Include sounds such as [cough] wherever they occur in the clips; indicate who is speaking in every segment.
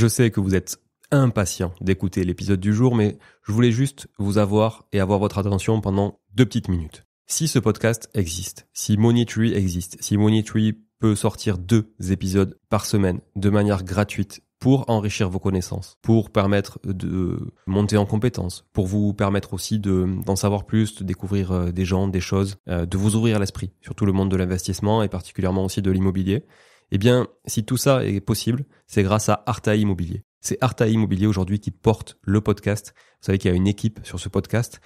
Speaker 1: Je sais que vous êtes impatient d'écouter l'épisode du jour, mais je voulais juste vous avoir et avoir votre attention pendant deux petites minutes. Si ce podcast existe, si Money existe, si Money peut sortir deux épisodes par semaine de manière gratuite pour enrichir vos connaissances, pour permettre de monter en compétences, pour vous permettre aussi d'en savoir plus, de découvrir euh, des gens, des choses, euh, de vous ouvrir l'esprit, surtout le monde de l'investissement et particulièrement aussi de l'immobilier. Eh bien, si tout ça est possible, c'est grâce à Arta Immobilier. C'est Arta Immobilier aujourd'hui qui porte le podcast. Vous savez qu'il y a une équipe sur ce podcast.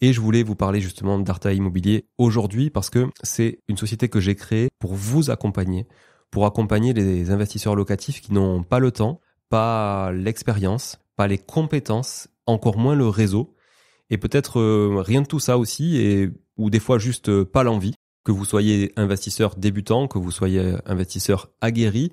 Speaker 1: Et je voulais vous parler justement d'Arta Immobilier aujourd'hui parce que c'est une société que j'ai créée pour vous accompagner, pour accompagner les investisseurs locatifs qui n'ont pas le temps, pas l'expérience, pas les compétences, encore moins le réseau, et peut-être euh, rien de tout ça aussi, et ou des fois juste euh, pas l'envie que vous soyez investisseur débutant, que vous soyez investisseur aguerri,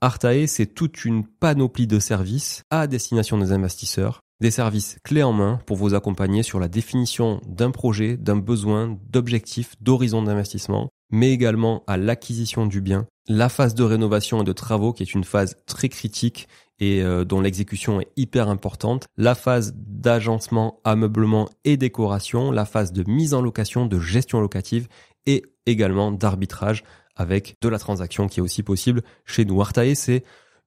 Speaker 1: Artae, c'est toute une panoplie de services à destination des investisseurs, des services clés en main pour vous accompagner sur la définition d'un projet, d'un besoin, d'objectifs, d'horizon d'investissement, mais également à l'acquisition du bien, la phase de rénovation et de travaux qui est une phase très critique et euh, dont l'exécution est hyper importante, la phase d'agencement, ameublement et décoration, la phase de mise en location, de gestion locative et également d'arbitrage avec de la transaction qui est aussi possible chez nous. Artae, c'est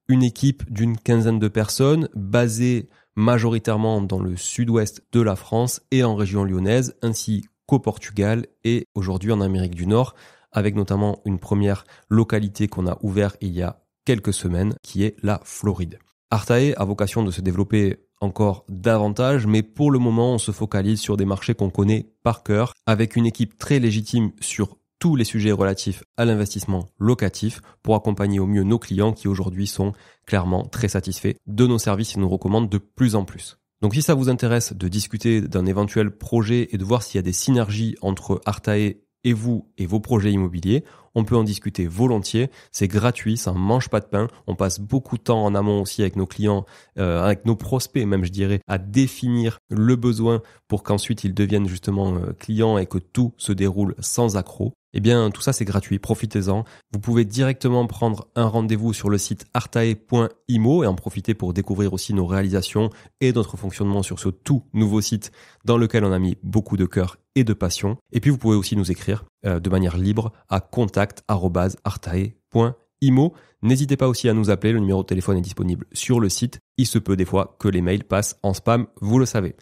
Speaker 1: une équipe d'une quinzaine de personnes basée majoritairement dans le sud-ouest de la France et en région lyonnaise, ainsi qu'au Portugal et aujourd'hui en Amérique du Nord, avec notamment une première localité qu'on a ouverte il y a quelques semaines, qui est la Floride. Artae a vocation de se développer encore davantage, mais pour le moment, on se focalise sur des marchés qu'on connaît par cœur, avec une équipe très légitime sur tous les sujets relatifs à l'investissement locatif pour accompagner au mieux nos clients qui aujourd'hui sont clairement très satisfaits de nos services et nous recommandent de plus en plus. Donc si ça vous intéresse de discuter d'un éventuel projet et de voir s'il y a des synergies entre Artae et vous et vos projets immobiliers. On peut en discuter volontiers, c'est gratuit, ça ne mange pas de pain. On passe beaucoup de temps en amont aussi avec nos clients, euh, avec nos prospects même je dirais, à définir le besoin pour qu'ensuite ils deviennent justement euh, clients et que tout se déroule sans accroc. Eh bien, tout ça, c'est gratuit. Profitez-en. Vous pouvez directement prendre un rendez-vous sur le site artae.imo et en profiter pour découvrir aussi nos réalisations et notre fonctionnement sur ce tout nouveau site dans lequel on a mis beaucoup de cœur et de passion. Et puis, vous pouvez aussi nous écrire euh, de manière libre à contact.artae.imo. N'hésitez pas aussi à nous appeler. Le numéro de téléphone est disponible sur le site. Il se peut des fois que les mails passent en spam. Vous le savez.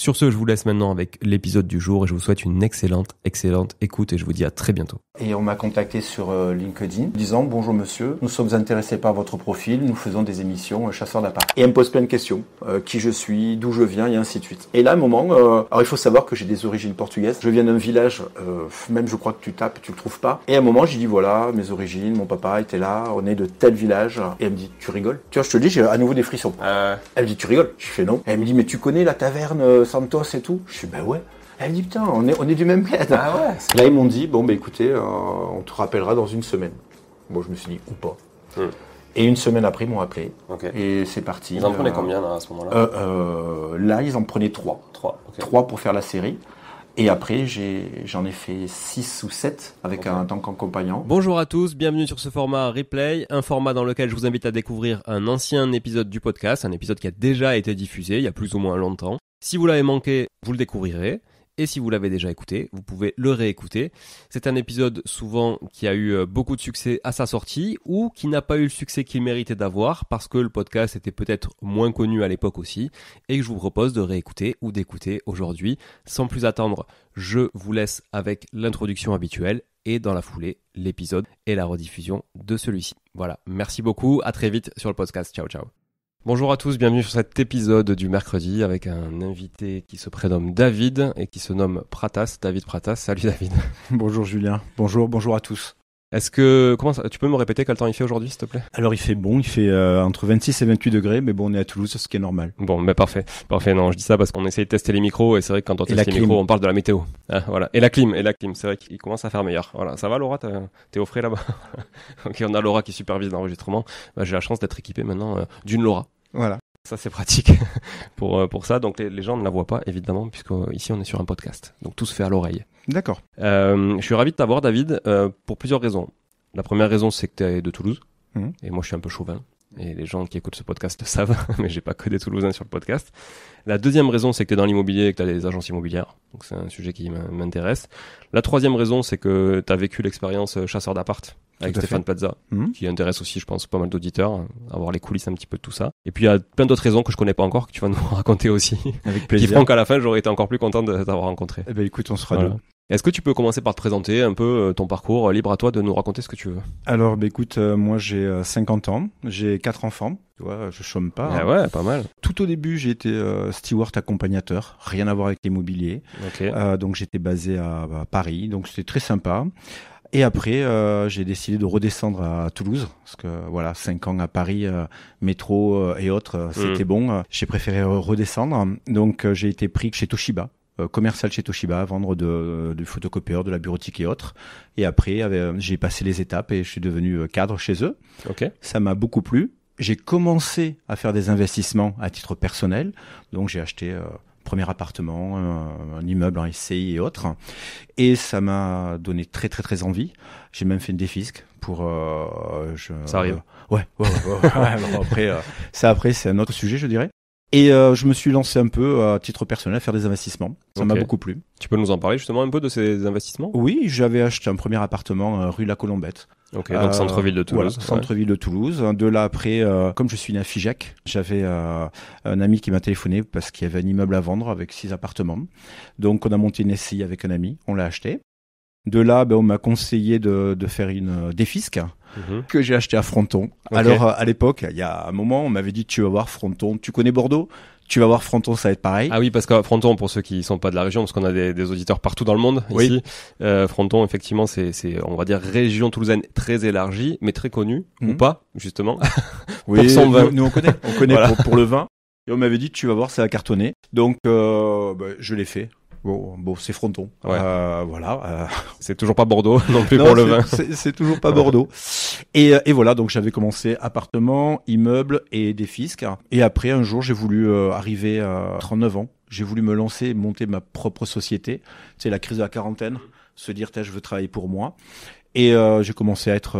Speaker 1: Sur ce, je vous laisse maintenant avec l'épisode du jour et je vous souhaite une excellente, excellente écoute et je vous dis à très bientôt.
Speaker 2: Et on m'a contacté sur euh, LinkedIn disant bonjour monsieur, nous sommes intéressés par votre profil, nous faisons des émissions euh, chasseurs d'appart. Et elle me pose plein de questions, euh, qui je suis, d'où je viens et ainsi de suite. Et là, à un moment, alors il faut savoir que j'ai des origines portugaises, je viens d'un village, même je crois que tu tapes, tu le trouves pas. Et à un moment, j'ai dit voilà, mes origines, mon papa était là, on est de tel village. Et elle me dit tu rigoles Tu vois, je te dis, j'ai à nouveau des frissons. Elle me dit tu rigoles Je fais non. Elle me dit mais tu connais la taverne Santos et tout. Je suis, ben ouais. Elle me dit, putain, on est, on est du même bled. Ah [laughs] là, ils m'ont dit, bon, bah écoutez, euh, on te rappellera dans une semaine. Bon, je me suis dit, ou pas. Hmm. Et une semaine après, ils m'ont appelé. Et c'est parti. Ils en prenaient euh, combien là, à ce moment-là euh, Là, ils en prenaient trois. Trois. Trois pour faire la série. Et après, j'en ai, fait 6 ou 7 avec un tank compagnon.
Speaker 1: Bonjour à tous, bienvenue sur ce format replay, un format dans lequel je vous invite à découvrir un ancien épisode du podcast, un épisode qui a déjà été diffusé il y a plus ou moins longtemps. Si vous l'avez manqué, vous le découvrirez. Et si vous l'avez déjà écouté, vous pouvez le réécouter. C'est un épisode souvent qui a eu euh, beaucoup de succès à sa sortie ou qui n'a pas eu le succès qu'il méritait d'avoir parce que le podcast était peut-être moins connu à l'époque aussi et que je vous propose de réécouter ou d'écouter aujourd'hui. Sans plus attendre, je vous laisse avec l'introduction habituelle et dans la foulée l'épisode et la rediffusion de celui-ci. Voilà, merci beaucoup, à très vite sur le podcast. Ciao ciao. Bonjour à tous, bienvenue sur cet épisode du mercredi avec un invité qui se prénomme David et qui se nomme Pratas, David Pratas. Salut David. Bonjour Julien, bonjour, bonjour à tous. Est-ce que comment ça, tu peux me répéter quel temps il fait aujourd'hui s'il te plaît
Speaker 2: Alors il fait bon, il fait euh, entre 26
Speaker 1: et 28 degrés, mais bon on est à Toulouse, ce qui est normal. Bon, mais parfait, parfait. Non, je dis ça parce qu'on essaye de tester les micros et c'est vrai que quand on teste les micros, on parle de la météo. Ah, voilà. Et la clim, et la clim, c'est vrai qu'il commence à faire meilleur. Voilà, ça va Laura, t'es au frais là-bas. [laughs] ok, on a Laura qui supervise l'enregistrement. Bah, j'ai la chance d'être équipé maintenant euh, d'une Laura. Voilà. Ça, c'est pratique [laughs] pour, euh, pour ça. Donc, les, les, gens ne la voient pas, évidemment, puisque ici, on est sur un podcast. Donc, tout se fait à l'oreille. D'accord. Euh, je suis ravi de t'avoir, David, euh, pour plusieurs raisons. La première raison, c'est que tu es de Toulouse. Mmh. Et moi, je suis un peu chauvin. Et les gens qui écoutent ce podcast le savent, [laughs] mais j'ai pas que des Toulousains sur le podcast. La deuxième raison, c'est que tu es dans l'immobilier et que tu as des agences immobilières. Donc c'est un sujet qui m'intéresse. La troisième raison, c'est que tu as vécu l'expérience euh, chasseur d'appart avec Stéphane Plaza, mmh. qui intéresse aussi, je pense, pas mal d'auditeurs, avoir les coulisses un petit peu de tout ça. Et puis il y a plein d'autres raisons que je connais pas encore, que tu vas nous [laughs] raconter aussi. Avec plaisir. qui font qu'à la fin, j'aurais été encore plus content de t'avoir rencontré.
Speaker 2: Eh ben écoute, on sera voilà.
Speaker 1: Est-ce que tu peux commencer par te présenter un peu euh, ton parcours euh, Libre à toi de nous raconter ce que tu veux.
Speaker 2: Alors, bah, écoute, euh, moi j'ai 50 ans, j'ai quatre enfants, tu vois, je chôme pas. Ah hein. ouais, pas mal. Tout au début, j'ai été steward accompagnateur, rien à voir avec l'immobilier. donc j'étais basé à, Paris, donc c'était très sympa. Et après, j'ai décidé de redescendre à Toulouse, parce que voilà, cinq ans à Paris, métro et autres, mm. c'était bon. J'ai préféré redescendre. Donc, j'ai été pris chez Toshiba, euh, commercial chez Toshiba, vendre de, euh, du photocopieur, de la bureautique et autres. Et après, euh, j'ai passé les étapes et je suis devenu cadre chez eux. Okay. Ça m'a beaucoup plu. J'ai commencé à faire des investissements à titre personnel. Donc j'ai acheté euh, premier appartement, un, immeuble en SCI et autres. Et ça m'a donné très très très envie. J'ai même fait une défisque pour. je, ça arrive. ouais [laughs] après, ça après c'est un autre sujet je dirais. Et euh, je me suis lancé un peu euh, à titre personnel à faire des investissements. Ça m'a beaucoup plu. Tu peux nous en parler
Speaker 1: justement un peu de ces investissements
Speaker 2: Oui, j'avais acheté un premier appartement euh, rue La Colombette. Ok, donc centre-ville de Toulouse. centre-ville de Toulouse. De là après, comme je suis né à j'avais un ami qui m'a téléphoné parce qu'il y avait un immeuble à vendre avec six appartements. Donc on a monté une SCI avec un ami, on l'a acheté. De là, ben, on m'a conseillé de, de faire une défisque. Mhm. que j'ai acheté à Fronton. Alors euh, à l'époque, il y a un moment, on m'avait dit tu vas voir Fronton, tu connais Bordeaux tu vas voir Fronton, ça va être pareil. Ah
Speaker 1: oui, parce que Fronton, pour ceux qui ne sont pas de la région, parce qu'on a des, auditeurs partout dans le monde euh, Fronton, effectivement, c'est, on va dire région toulousaine très élargie, mais très connue ou mhm. pas justement. [laughs] Oui, Nous, on connaît, on connaît pour, le
Speaker 2: vin. Et on m'avait dit tu vas voir, ça va cartonner. Donc euh, bah, je l'ai fait. Bon, bon c'est Fronton. Euh, voilà. Euh, c'est toujours pas Bordeaux [laughs] non plus pour le vin. C'est toujours pas Bordeaux. Euh, et, voilà, donc j'avais commencé appartement, immeuble et des fiscs. Et après, un jour, j'ai voulu arriver à 39 ans. J'ai voulu me lancer, monter ma propre société. C'est la crise de la quarantaine. Se dire, je veux travailler pour moi. Et j'ai commencé à être,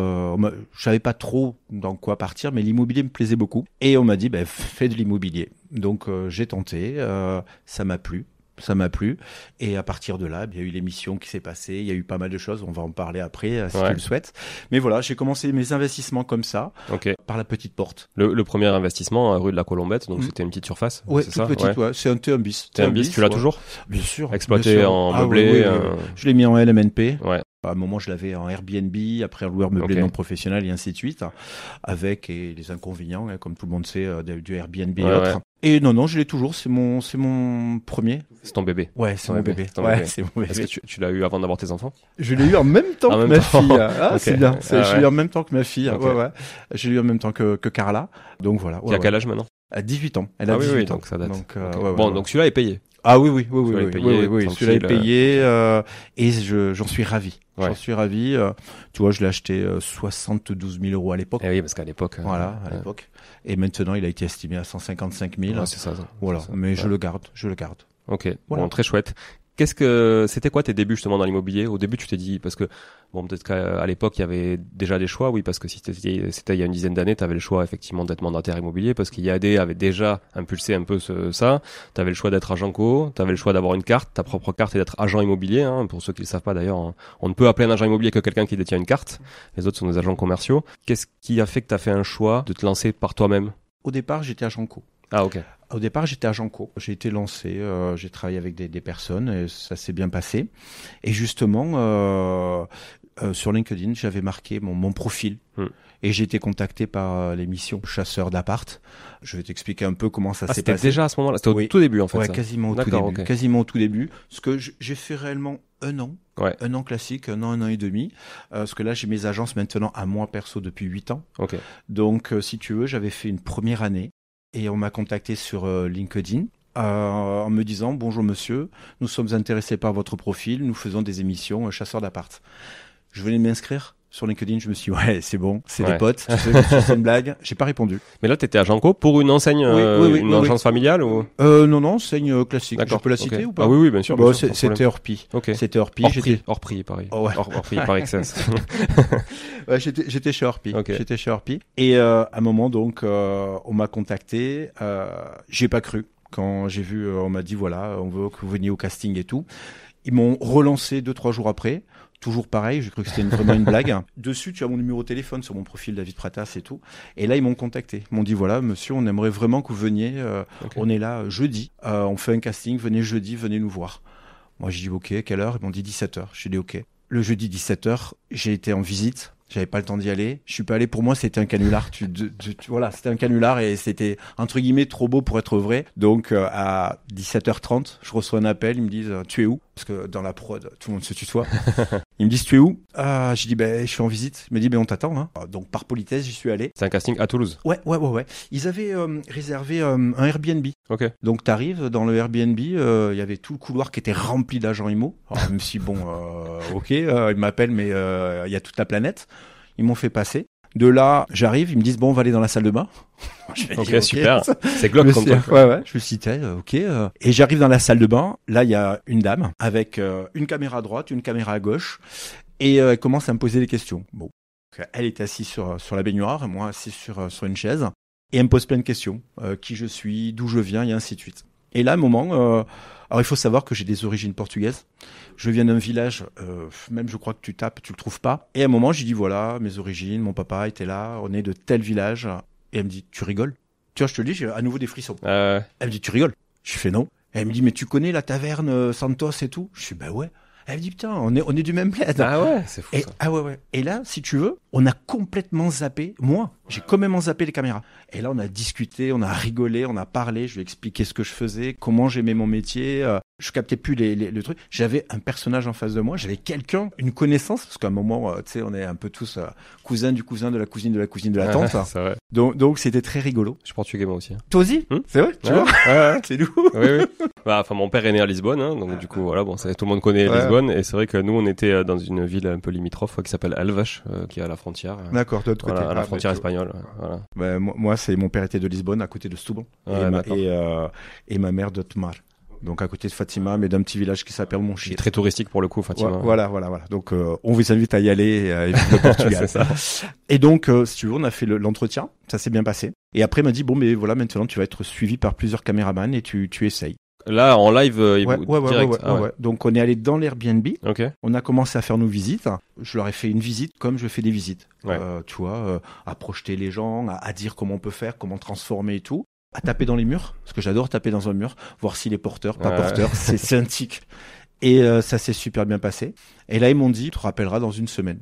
Speaker 2: je savais pas trop dans quoi partir, mais l'immobilier me plaisait beaucoup. Et on m'a dit, ben fais de l'immobilier. Donc j'ai tenté, ça m'a plu ça m'a plu. Et à partir de là, eh il y a eu l'émission qui s'est passée, il y a eu pas mal de choses, on va en parler après euh, si tu le souhaites. Mais voilà, j'ai commencé mes investissements comme ça,
Speaker 1: par la petite porte. Le, premier investissement, hein, rue de la Colombette, donc mm. c'était une petite surface Ouais, toute petite, c'est un T1 bis. T1 bis, tu l'as toujours Bien sûr. Exploité en ah meublé euh,
Speaker 2: Je l'ai mis en LMNP. Ouais. À un moment, je l'avais en Airbnb, après en loueur meublé non professionnel et ainsi de suite, avec les inconvénients, hein, comme tout le monde sait, euh, du Airbnb et autres. Et non, non, je l'ai toujours. C'est mon, c'est mon premier. C'est ton bébé. Ouais, c'est mon bébé. bébé. Ouais, c'est mon bébé.
Speaker 1: Est-ce que tu, l'as eu avant d'avoir tes enfants
Speaker 2: Je l'ai eu en même temps que ma fille. Ah, c'est bien. Ah, Je l'ai eu en même temps que ma fille. Ouais, ouais. Je l'ai eu en même temps que, que Carla. Donc voilà. Ouais, y a quel âge maintenant À 18 ans. Elle a ah oui, 18 ans. que ça date. Donc, euh, bon, donc celui-là est payé. Ah oui, oui, oui, oui, oui, oui, celui payé euh, euh, et je, j'en suis ravi. J'en suis ravi. Euh, tu vois, je l'ai acheté 72 000 euros à l'époque. Eh oui, parce qu'à l'époque. Voilà, à l'époque. Et maintenant, il a été estimé à 155 000. Voilà, mais je le garde, je le garde. Ok, voilà. très
Speaker 1: chouette. Qu'est-ce que c'était quoi tes débuts justement dans l'immobilier Au début, tu t'es dit parce que bon peut-être qu'à l'époque il y avait déjà des choix, oui, parce que si c'était il y a une dizaine d'années, tu avais le choix effectivement d'être mandataire immobilier parce qu'IAD avait déjà impulsé un peu ça. Tu avais le choix d'être agent co, tu avais le choix d'avoir une carte, ta propre carte et d'être agent immobilier. Hein. Pour ceux qui ne savent pas d'ailleurs, hein, on ne peut appeler un agent immobilier que quelqu'un qui détient une carte. Les autres sont des agents commerciaux. Qu'est-ce qui a fait que tu as fait un choix de te lancer par toi-même
Speaker 2: Au départ, j'étais agent co. Ah ok. Au départ, j'étais à co. J'ai été lancé, euh, j'ai travaillé avec des, des personnes, et ça s'est bien passé. Et justement, euh, euh sur LinkedIn, j'avais marqué mon, mon profil. Hmm. Et j'ai été contacté par euh, l'émission Chasseur d'appart. Je vais t'expliquer un peu comment ça ah, s'est passé. C'était déjà à ce moment-là, c'était au tout début en fait. Ouais, quasiment au tout début. Quasiment au tout début. Ce que j'ai fait réellement un an, un an classique, un an, un an et demi. Euh, parce que là, j'ai mes agences maintenant à moi perso depuis 8 ans. Okay. Donc, si tu veux, j'avais fait une première année et on m'a contacté sur euh, LinkedIn. Euh, en me disant bonjour monsieur, nous sommes intéressés par votre profil, nous faisons des émissions euh, chasseurs d'appart. Je venais m'inscrire sur LinkedIn, je me suis dit, ouais, c'est bon, c'est des potes, c'est une blague, j'ai pas répondu. Mais là, tu étais à Janco pour une enseigne, euh, une agence familiale ou euh, Non, non, enseigne euh, classique. Je peux la citer ou pas Ah oui, oui, bien sûr. c'était Orpi. Okay. C'était Orpi. Hors prix, hors pareil. Oh, par excellence. [laughs] [laughs] ouais, j'étais chez Orpi. J'étais chez Orpi. Et euh, à un moment, donc, on m'a contacté. j'ai pas cru quand j'ai vu, on m'a dit, voilà, on veut que vous veniez au casting et tout. Ils m'ont relancé deux, trois jours après toujours pareil, je cru que c'était vraiment une blague. [laughs] Dessus, tu as mon numéro de téléphone sur mon profil David Pratas et tout. Et là, ils m'ont contacté. Ils m'ont dit voilà, monsieur, on aimerait vraiment que vous veniez. Euh, on est là euh, jeudi. Euh, on fait un casting. Venez jeudi, venez nous voir. Moi, j'ai dit ok, quelle heure Ils m'ont dit 17h. J'ai dit ok. Le jeudi 17h, j'ai été en visite. J'avais pas le temps d'y aller. Je suis pas allé. Pour moi, c'était un canular. tu, voilà, c'était un canular et c'était entre guillemets trop beau pour être vrai. Donc à 17h30, je reçois un appel. Ils me disent tu es où parce que dans la prod, tout le monde se tutoie. [laughs] Ils me disent tu es où Ah, je dis ben je suis en visite. Ils me dit ben on t'attend. Hein. Ah, donc par politesse, j'y suis allé. C'est un casting à Toulouse. Ouais, ouais, ouais, ouais. Ils avaient euh, réservé euh, un Airbnb. Ok. Donc arrives dans le Airbnb, euh, il y avait tout le couloir qui était rempli d'agents IMO. Ah, me même si bon, ok, ils m'appellent mais il y a toute la planète. Ils m'ont fait passer. De là, j'arrive, ils me disent bon, on va aller dans la salle de bain. [laughs] ok, super. [laughs] C'est glauque comme Je me citais euh, ok. Euh. Et j'arrive dans la salle de bain. Là, il y a une dame avec euh, une caméra à droite, une caméra à gauche, et elle commence à me poser des questions. Bon, elle est assise sur sur la baignoire, moi assis sur sur une chaise, et elle me pose plein de questions. qui je suis, d'où je viens, et ainsi de suite. Et là, à un moment, euh, alors il faut savoir que j'ai des origines portugaises. Je viens d'un village, euh, même je crois que tu tapes, tu le trouves pas. Et à un moment, j'ai dit voilà, mes origines, mon papa était là, on est de tel village. Et elle me dit tu rigoles Tu vois, je te le dis, j'ai à nouveau des frissons. Euh... Elle me dit tu rigoles Je fais non. elle me dit mais tu connais la taverne euh, Santos et tout Je suis bah ouais. Elle me dit putain, on est, on est du même bled. Ah ouais, c'est fou. Et, ah là, si tu veux, on a complètement zappé, moi, j'ai complètement zappé les caméras. Et là, on a discuté, on a rigolé, on a parlé, je lui ai expliqué ce que je faisais, comment j'aimais mon métier, euh, je captais plus les, le truc. J'avais un personnage en face de moi, j'avais quelqu'un, une connaissance, parce qu'à un moment, euh, tu sais, on est un peu tous cousin euh, cousins du cousin, de la cousine, de la cousine, de la tante. Hein. [laughs] Donc, c'était très rigolo. Je portugais moi aussi. Hein. Toi aussi hmm C'est vrai, tu vois
Speaker 1: [laughs] C'est nous. Oui, oui. Bah, enfin, mon père est né à Lisbonne, hein, donc ah. du coup, voilà, bon, tout le monde connaît Lisbonne, et c'est vrai que nous, on était euh, dans une ville un peu limitrophe qui s'appelle Alvache,
Speaker 2: qui est à la frontière. D'accord, de l'autre côté. À la ah, bah, frontière espagnole. Bah, moi, c'est mon père était de Lisbonne, à côté de Stouban, ah, et, ma, et, de et ma mère d'Otmar donc à côté de Fatima, mais d'un petit village qui s'appelle Monchi. Très touristique pour le coup, Fatima. Voilà, voilà, voilà. Donc euh, on vous invite à y aller et [laughs] Portugal. Et donc, euh, si tu veux, on a fait l'entretien, ça s'est bien passé. Et après, il m'a dit bon, mais voilà, maintenant tu vas être suivi par plusieurs caméramans et tu, tu essayes.
Speaker 1: Là, en live, direct.
Speaker 2: Donc, on est allé dans l'Airbnb. On a commencé à faire nos visites. Je leur ai fait une visite comme je fais des visites. Euh, tu vois, à projeter les gens, à, dire comment on peut faire, comment transformer et tout à taper dans les murs, parce que j'adore taper dans un mur, voir s'il est porteur, pas porteur, c'est un [laughs] tic. Et euh, ça s'est super bien passé. Et là, ils m'ont dit, tu te rappelleras dans une semaine.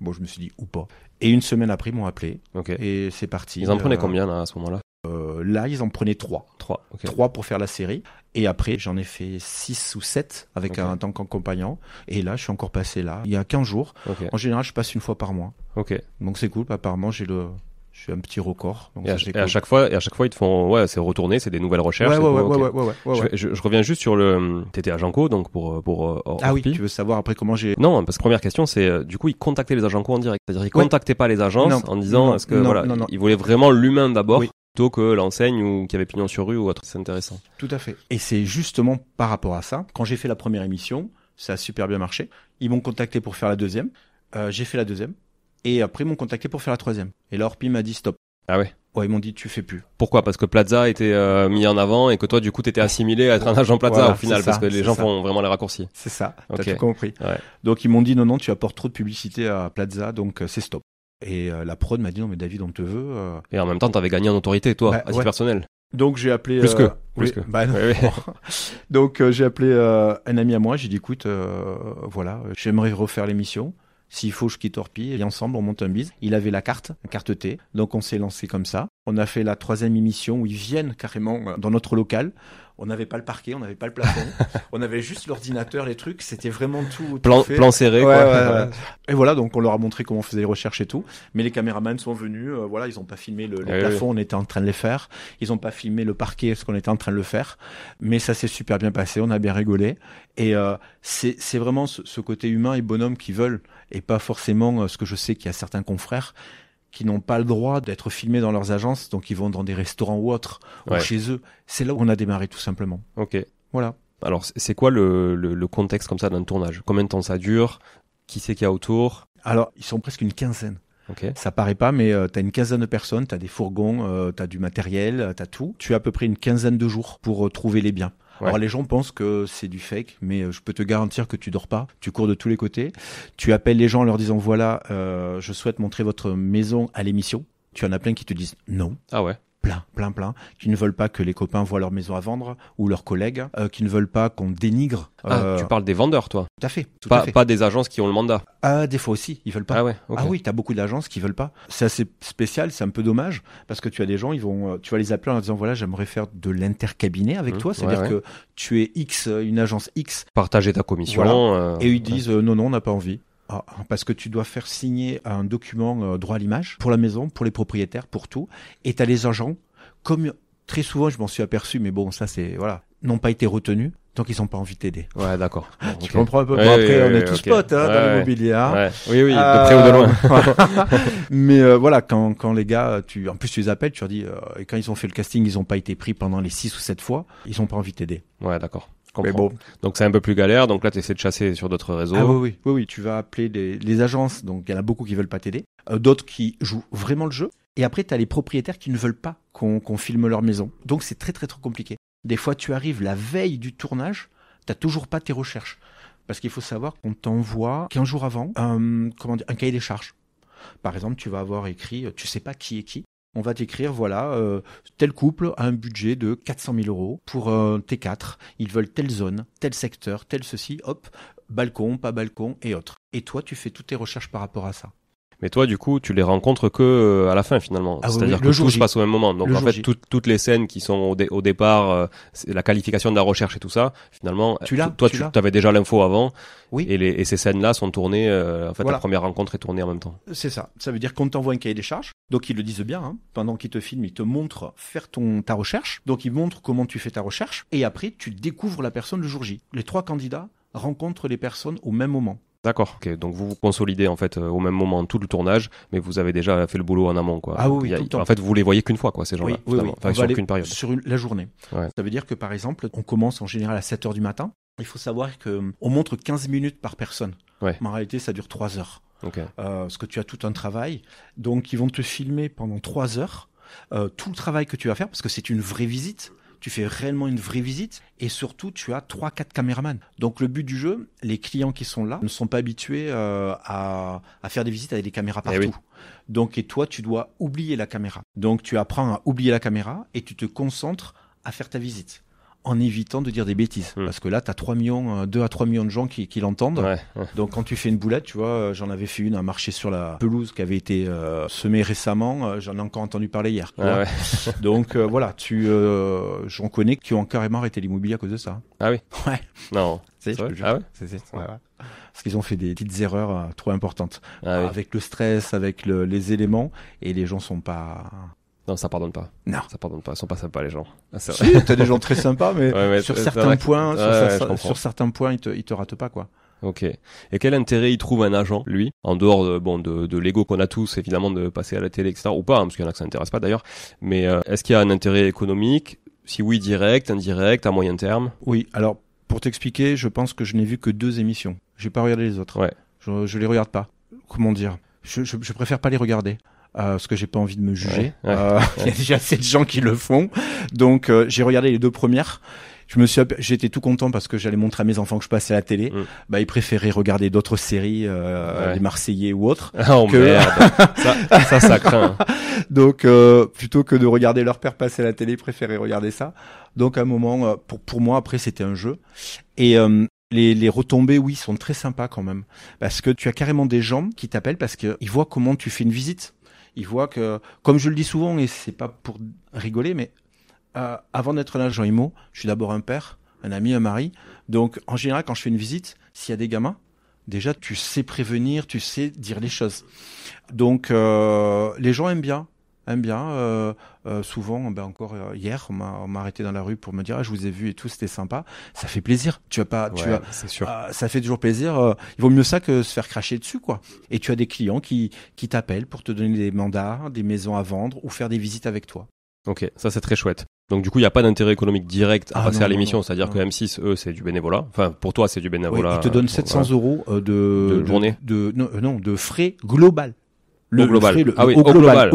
Speaker 2: Bon, je me suis dit, ou pas. Et une semaine après, ils m'ont appelé. Et c'est parti. Ils en prenaient euh, combien là, à ce moment-là euh, Là, ils en prenaient trois. Trois, okay. Trois pour faire la série. Et après, j'en ai fait six ou sept avec tant qu'accompagnant. Et là, je suis encore passé là. Il y a 15 jours. En général, je passe une fois par mois. Ok. Donc c'est cool. Apparemment, j'ai le je suis un petit record. et, à, chaque
Speaker 1: fois, et à chaque fois, ils te font, ouais, c'est retourné, c'est des nouvelles recherches. Ouais, ouais, ouais, ouais, je, je, reviens juste sur le, t'étais à Janco, donc pour, pour, euh, Ah oui, tu veux savoir après comment j'ai. Non, parce que première question, c'est, euh, du coup, ils contactaient les agents en direct. C'est-à-dire, ils contactaient pas les agences en disant, est-ce que, voilà, non, ils voulaient vraiment l'humain d'abord. plutôt que
Speaker 2: l'enseigne ou qui avait pignon sur rue ou autre, c'est intéressant. Tout à fait. Et c'est justement par rapport à ça, quand j'ai fait la première émission, ça a super bien marché. Ils m'ont contacté pour faire la deuxième. Euh, j'ai fait la deuxième. Et après, ils m'ont contacté pour faire la troisième. Et là, Orpi m'a dit stop. Ah ouais Ouais, ils m'ont dit tu fais plus. Pourquoi
Speaker 1: Parce que Plaza était euh, mis en avant et que toi, du coup, t'étais assimilé à être un agent Plaza au final, parce que les gens font
Speaker 2: vraiment les raccourcis. C'est ça, okay. tout compris. Donc, ils m'ont dit non, non, tu apportes trop de publicité à Plaza, donc euh, c'est stop. Et euh, la prod m'a dit non, mais David, on te veut. Et
Speaker 1: en même temps, t'avais gagné en autorité, toi, bah, à titre personnel. Donc j'ai appelé plus que, plus que. Bah,
Speaker 2: [laughs] donc j'ai appelé un ami à moi j'ai dit écoute voilà j'aimerais refaire l'émission s'il faut, je quitte Orpi et ensemble, on monte un biz. Il avait la carte, la carte T. Donc, on s'est lancé comme ça. On a fait la troisième émission où ils viennent carrément euh, dans notre local. On n'avait pas le parquet, on n'avait pas le plafond. [laughs] on avait juste l'ordinateur, les trucs. C'était vraiment tout. plan, serré, quoi. [laughs] Et voilà, donc on leur a montré comment on faisait les recherches et tout. Mais les caméramans sont venus. Euh, voilà, ils n'ont pas filmé le, eh plafond on était en train de les faire. Ils n'ont pas filmé le parquet, ce qu'on était en train de le faire. Mais ça s'est super bien passé. On a bien rigolé. Et euh, c'est vraiment ce, côté humain et bonhomme qui veulent et pas forcément euh, ce que je sais qu'il y a certains confrères qui n'ont pas le droit d'être filmés dans leurs agences, donc ils vont dans des restaurants ou autres, ou chez eux. C'est là où on a démarré tout simplement. Ok. Voilà.
Speaker 1: Alors, c'est quoi
Speaker 2: le, contexte comme ça d'un tournage Combien de temps ça dure Qui c'est qu'il y a autour Alors, ils sont presque une quinzaine. Ok. Ça paraît pas, mais euh, tu as une quinzaine de personnes, tu as des fourgons, euh, tu as du matériel, t'as tu as tout. Tu as à peu près une quinzaine de jours pour euh, trouver les biens. Alors les gens pensent que c'est du fake, mais euh, je peux te garantir que tu dors pas, tu cours de tous les côtés, tu appelles les gens en leur disant voilà, euh, je souhaite montrer votre maison à l'émission. Tu en as plein qui te disent non. Ah ouais plein, plein, plein, qui ne veulent pas que les copains voient leur maison à vendre ou leurs collègues, euh, qui ne veulent pas qu'on dénigre. Ah, euh, tu parles des vendeurs, toi Tout à fait. pas, pas
Speaker 1: des agences qui ont le mandat.
Speaker 2: Ah, des fois aussi, ils veulent pas. Ah, ouais, ah oui, t'as beaucoup d'agences qui veulent pas. C'est assez spécial, c'est un peu dommage parce que tu as des gens, ils vont, euh, tu vas les appeler en disant voilà, j'aimerais faire de l'intercabinet avec mmh, toi, c'est-à-dire que tu es X, une agence X.
Speaker 1: Partager ta commission. et ils disent
Speaker 2: non, non, on n'a pas envie. Ah, parce que tu dois faire signer un document euh, droit à l'image pour la maison, pour les propriétaires, pour tout. Et tu as les agents, comme très souvent je m'en suis aperçu, mais bon, ça c'est... Voilà, n'ont pas été retenus tant qu'ils n'ont pas envie de t'aider. Ouais, d'accord. [laughs] tu comprends un peu. après, on est tous potes hein, dans l'immobilier. Ouais. Oui, oui, de près ou de loin. Euh, [laughs] [laughs] mais euh, voilà, quand, quand les gars, tu, en plus tu les appelles, tu leur dis, et quand ils ont fait le casting, ils n'ont pas été pris pendant les 6 ou 7 fois, ils n'ont pas envie de t'aider. Ouais, d'accord bon. Donc c'est un
Speaker 1: peu plus galère. Donc là, tu essaies de chasser sur d'autres réseaux. Ah oui,
Speaker 2: oui, oui, Tu vas appeler les, agences. Donc il y en a beaucoup qui veulent pas t'aider. Euh, d'autres qui jouent vraiment le jeu. Et après, tu as les propriétaires qui ne veulent pas qu'on, qu'on filme leur maison. Donc c'est très, très, très compliqué. Des fois, tu arrives la veille du tournage, tu toujours pas tes recherches. Parce qu'il faut savoir qu'on t'envoie 15 jours avant un, euh, comment dire, un cahier des charges. Par exemple, tu vas avoir écrit, euh, tu sais pas qui est qui, on va t'écrire, voilà, euh, tel couple a un budget de 400 000 euros pour un euh, T4. Ils veulent telle zone, tel secteur, tel ceci, hop, balcon, pas balcon et autres. Et toi, tu fais toutes tes recherches par rapport à ça.
Speaker 1: Mais toi, du coup, tu les rencontres que euh, à la fin finalement. Ah C'est-à-dire que le tout se passe au même moment. Donc en fait, toutes les scènes qui sont au, départ, euh, la qualification de la recherche et tout ça, finalement, tu toi, tu, avais déjà l'info avant. Oui. Et, les, et ces scènes-là sont tournées. Euh, en fait, la première rencontre est tournée en même temps.
Speaker 2: C'est ça. Ça veut dire qu'on t'envoie un cahier des charges. Donc ils le disent bien. Hein. Pendant qu'ils te filment, ils te montrent faire ton ta recherche. Donc ils montrent comment tu fais ta recherche. Et après, tu découvres la personne le jour J. Les trois candidats rencontrent les personnes au même moment.
Speaker 1: D'accord. donc vous vous consolidez en fait euh, au même moment tout le tournage, mais vous avez déjà fait le boulot en amont, Ah oui, En fait, vous les voyez qu'une fois, quoi, ces gens-là. sur période.
Speaker 2: Sur la journée. Ça veut dire que par exemple, on commence en général à 7 h du matin. Il faut savoir que on montre 15 minutes par personne. en réalité, ça dure 3 heures. Euh, parce que tu as tout un travail. Donc, ils vont te filmer pendant 3 heures. Euh, tout le travail que tu vas faire, parce que c'est une vraie visite tu fais réellement une vraie visite et surtout tu as trois, quatre caméramans. Donc le but du jeu, les clients qui sont là ne sont pas habitués euh, à, faire des visites avec des caméras eh partout. Donc et toi tu dois oublier la caméra. Donc tu apprends à oublier la caméra et tu te concentres à faire ta visite en évitant de dire des bêtises. Hmm. Parce que là, tu as 3 millions, 2 euh, à 3 millions de gens qui, qui l'entendent. Donc quand tu fais une boulette, tu vois, euh, j'en avais fait une, à marcher sur la pelouse qui avait été euh, semée récemment, euh, j'en ai encore entendu parler hier. Ah [laughs] Donc voilà, tu, j'en connais qui ont carrément arrêté l'immobilier à cause de ça.
Speaker 1: Ah oui [laughs] Ouais. Non. [laughs]
Speaker 2: C'est vrai ah ouais Parce qu'ils ont fait des petites erreurs trop importantes. Ah avec le stress, avec le, les éléments, et les gens sont pas non, ça pardonne pas. Non. Ça pardonne pas.
Speaker 1: Ils sont pas sympas, les gens. Tu ah, c'est des gens très sympas, mais, [laughs] sur certains points, sur, certains
Speaker 2: points, ils te, ils te ratent pas, quoi.
Speaker 1: Ok. Et quel intérêt il trouve un agent, lui, en dehors de, bon, de, l'ego qu'on a tous, évidemment, de passer à la télé, etc. Ou pas, hein, parce qu'il y en a que ça pas d'ailleurs. Mais euh, est-ce qu'il y a un intérêt économique Si oui, direct, indirect, à moyen terme
Speaker 2: Oui. Alors, pour t'expliquer, je pense que je n'ai vu que deux émissions. J'ai pas regardé les autres. Ouais. Je, je les regarde pas. Comment dire je, je préfère pas les regarder. Euh, parce que j'ai pas envie de me juger. Euh, [laughs] il y a déjà assez de gens qui le font. Donc euh, j'ai regardé les deux premières. Je me suis, j'étais tout content parce que j'allais montrer à mes enfants que je passais à la télé. Mm. Bah ils préféraient regarder d'autres séries, les Marseillais ou autres. [laughs] Oh, merde, ça, ça, craint. [laughs] Donc plutôt que de regarder leur père passer à la télé, ils préféraient regarder ça. Donc à un moment, pour pour moi après c'était un jeu. Et les, les, retombées, oui, sont très sympas quand même. Parce que tu as carrément des gens qui t'appellent parce qu'ils voient comment tu fais une visite. Il voit que, comme je le dis souvent, et c'est pas pour rigoler, mais euh, avant d'être un agent IMO, je suis d'abord un père, un ami, un mari. Donc, en général, quand je fais une visite, s'il y a des gamins, déjà, tu sais prévenir, tu sais dire les choses. Donc, euh, les gens aiment bien. Aime bien. Euh, euh, souvent, ben encore euh, hier, on m'a arrêté dans la rue pour me dire ah, je vous ai vu et tout, c'était sympa. Ça fait plaisir. Tu as pas, tu as, ah, ça fait toujours plaisir. Euh, il vaut mieux ça que se faire cracher dessus, quoi. Et tu as des clients qui qui t'appellent pour te donner des mandats, des maisons à vendre ou faire des visites avec toi. Ok, ça c'est très
Speaker 1: chouette. Donc du coup, il n'y a pas d'intérêt économique direct à ah passer à l'émission, c'est-à-dire que M6, eux, c'est du bénévolat. Enfin, pour toi, c'est du bénévolat. Ouais, ils te donnent 700 euros
Speaker 2: de, journée. De, non, de frais global. Le, au global. ah oui, au, global,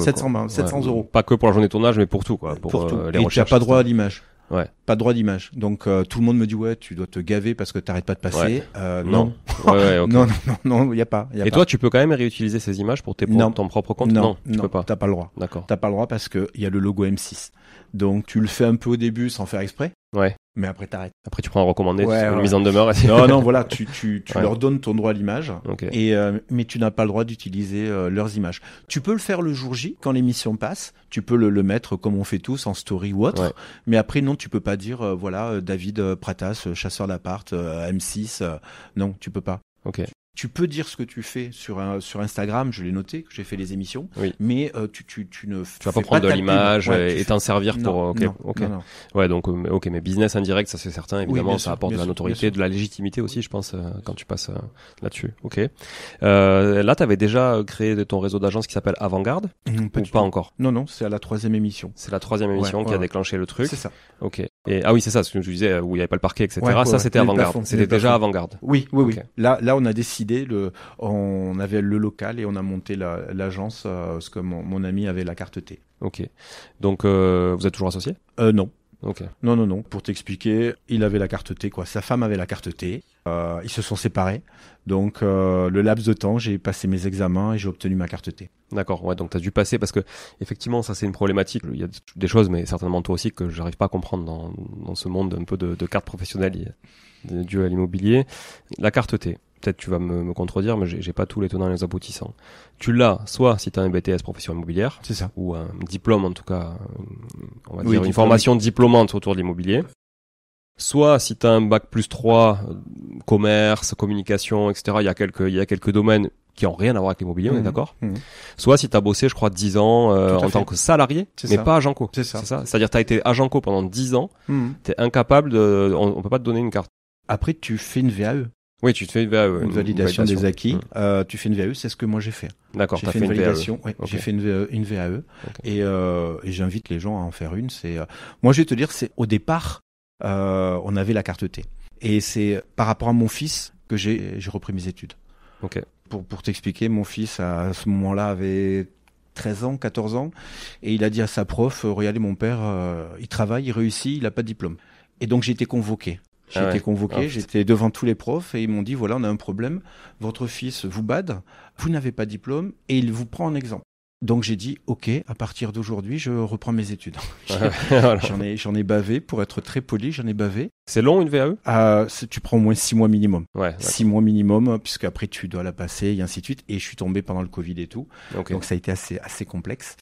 Speaker 2: 700 euh, euros. Pas que pour la journée de tournage, mais pour tout, quoi. Pour, tout. Euh, Et tu n'as pas droit à l'image. Ouais. Pas droit d'image. Donc euh, tout le monde me dit ouais, tu dois te gaver parce que tu t'arrêtes pas de passer. Euh, non. Non. Ouais, [laughs] non. non. non, il y a pas. Et toi,
Speaker 1: tu peux quand même réutiliser ces images pour tes non. ton propre compte. Non, non, tu peux
Speaker 2: pas. T'as pas le droit. D'accord. T'as pas le droit parce que il y a le logo M6. Donc tu le fais un peu au début sans faire exprès. Ouais. Mais après, t'arrêtes. Après, tu prends un recommandé, une mise en demeure. non, [laughs] non, voilà, tu, tu, tu leur donnes ton droit à l'image, et, euh, mais tu n'as pas le droit d'utiliser euh, leurs images. Tu peux le faire le jour J, quand l'émission passe, tu peux le, mettre comme on fait tous, en story ou autre, mais après, non, tu peux pas dire, euh, voilà, David Pratas, chasseur d'appart, M6, non, tu peux pas. Ok tu peux dire ce que tu fais sur, un, sur Instagram, je l'ai noté, j'ai fait les émissions, mais euh, tu, tu, tu, ne tu vas pas prendre de l'image euh, et t'en servir pour. ok,
Speaker 1: ouais, donc euh, ok, mais business indirect, ça c'est certain, évidemment, ça apporte de la notoriété, de la légitimité aussi, je pense, quand tu passes là-dessus. Ok. là, avais déjà créé ton réseau d'agence qui s'appelle Avant-Garde ou pas encore Non, non, c'est à la troisième émission. C'est la troisième émission qui a déclenché le truc. C'est ça. Ok ah oui, c'est ça, ce que je disais, où il n'y avait pas le parquet, etc. ça, c'était avant-garde. C'était déjà avant-garde.
Speaker 2: Oui, oui, oui. Là, là, on a décidé, le, on avait le local et on a monté l'agence, euh, ce parce que mon, ami avait la carte T. Ok. Donc, euh, vous êtes toujours associé euh, Non. Non, non, non. Pour t'expliquer, il avait la carte T, quoi. Sa femme avait la carte T. Euh, ils se sont séparés. Donc, euh, le laps de temps, j'ai passé mes examens et j'ai obtenu ma carte T. D'accord. Ouais, donc tu as dû passer parce que, effectivement, ça, c'est une problématique. Il y a des choses,
Speaker 1: mais certainement toi aussi, que j'arrive pas à comprendre dans, ce monde un peu de, de cartes professionnelles dues à l'immobilier. La carte T peut-être tu vas me, me contredire, mais j'ai pas tous les tenants et les aboutissants. Tu l'as, soit si tu as un BTS profession immobilière, c'est ça, ou un diplôme en tout cas, euh, on va dire une formation diplômante autour de l'immobilier. Soit si tu as un bac plus 3, euh, commerce, communication, etc., il y a quelques, il y a quelques domaines qui ont rien à voir avec l'immobilier, on est mhm. d'accord mhm. Soit si tu as bossé, je crois, 10 ans euh, en tant que salarié, mais ça. pas agent co. C'est ça. C'est-à-dire tu as été agent co pendant 10 ans, mhm. tu es incapable de on, on, peut pas te donner une carte.
Speaker 2: Après tu fais une VAE. Oui, tu te fais une, VAE, une validation, des acquis. Hmm. Euh, tu fais une VAE, c'est ce que moi j'ai fait. D'accord, j'ai fait, fait, une e. validation. Oui, J'ai fait une VAE, une VAE euh, et, j'invite les gens à en faire une. C'est euh, moi, je vais te dire, c'est au départ, on avait la carte T, et c'est par rapport à mon fils que j'ai repris mes études. Ok. Pour pour t'expliquer, mon fils à ce moment-là avait 13 ans, 14 ans, et il a dit à sa prof, regardez mon père, il travaille, il réussit, il n'a pas de diplôme. Et donc j'ai été convoqué j'ai ah été convoqué, ah, j'étais devant tous les profs et ils m'ont dit voilà, on a un problème. Votre fils vous bade, vous n'avez pas de diplôme et il vous prend en exemple. Donc j'ai dit, ok, à partir d'aujourd'hui, je reprends mes études. [laughs] [laughs] j'en ai, j'en ai bavé, pour être très poli, j'en ai bavé. C'est long une VAE euh, ah, Tu prends au moins six mois minimum. Ouais, six mois minimum, puisqu'après tu dois la passer et ainsi de suite. Et je suis tombé pendant le Covid et tout. Donc ça a été assez, assez complexe.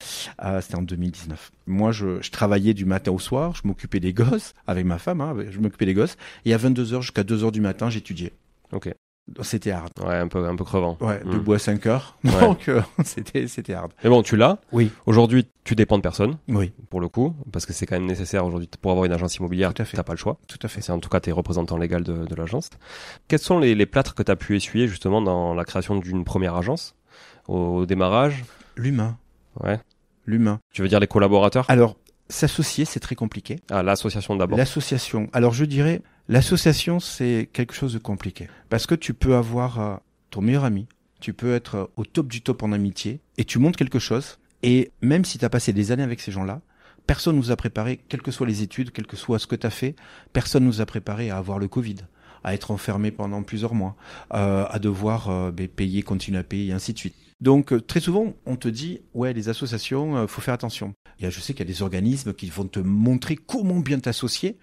Speaker 2: Euh, c'était en 2019. Moi, je, je, travaillais du matin au soir, je m'occupais des gosses, avec ma femme, hein, je m'occupais des gosses. Et à 22h jusqu'à 2h du matin, j'étudiais. Ok. C'était hard. Ouais, un peu, un peu crevant. Ouais, debout à 5 heures. [laughs] Donc, euh, c'était, c'était hard.
Speaker 1: Mais bon, tu l'as. Oui. Aujourd'hui, tu dépends de personne. Oui. Pour le coup, parce que c'est quand même nécessaire aujourd'hui pour avoir une agence immobilière. Tout à fait. pas le choix. Tout à fait. C'est en tout cas tes représentants légaux de, de l'agence. Quels sont les, plâtres que tu as pu essuyer justement dans la création d'une première agence au, au démarrage L'humain. Ouais. L'humain. Tu veux dire les collaborateurs Alors,
Speaker 2: s'associer, c'est très compliqué.
Speaker 1: Ah, l'association d'abord.
Speaker 2: L'association. Alors, je dirais, L'association, c'est quelque chose de compliqué. Parce que tu peux avoir euh, ton meilleur ami, tu peux être euh, au top du top en amitié, et tu montes quelque chose, et même si tu as passé des années avec ces gens-là, personne nous a préparé, quelles que soient les études, quel que soit ce que tu as fait, personne nous a préparé à avoir le Covid à être enfermé pendant plusieurs mois, euh, à devoir ben, payer, continuer à payer, et ainsi de suite. Donc euh, très souvent, on te dit, ouais, les associations, euh, faut faire attention. je sais qu'il y a des organismes qui vont te montrer comment bien t'associer,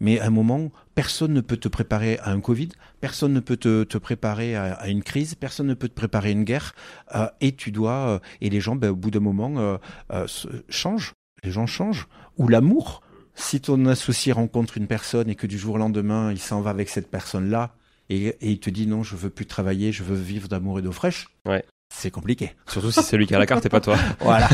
Speaker 2: mais à un moment, personne ne peut te préparer à un Covid, personne ne peut te, préparer à, une crise, personne ne peut te préparer à une guerre, euh, et tu dois, et les gens, ben, au bout d'un moment, euh, changent. Les gens changent, ou l'amour. Si ton associé rencontre une personne et que du jour au lendemain, il s'en va avec cette personne-là, et, il te dit non, je veux plus travailler, je veux vivre d'amour et d'eau fraîche c'est compliqué. Surtout si c'est lui qui a la carte et pas toi. [laughs] voilà.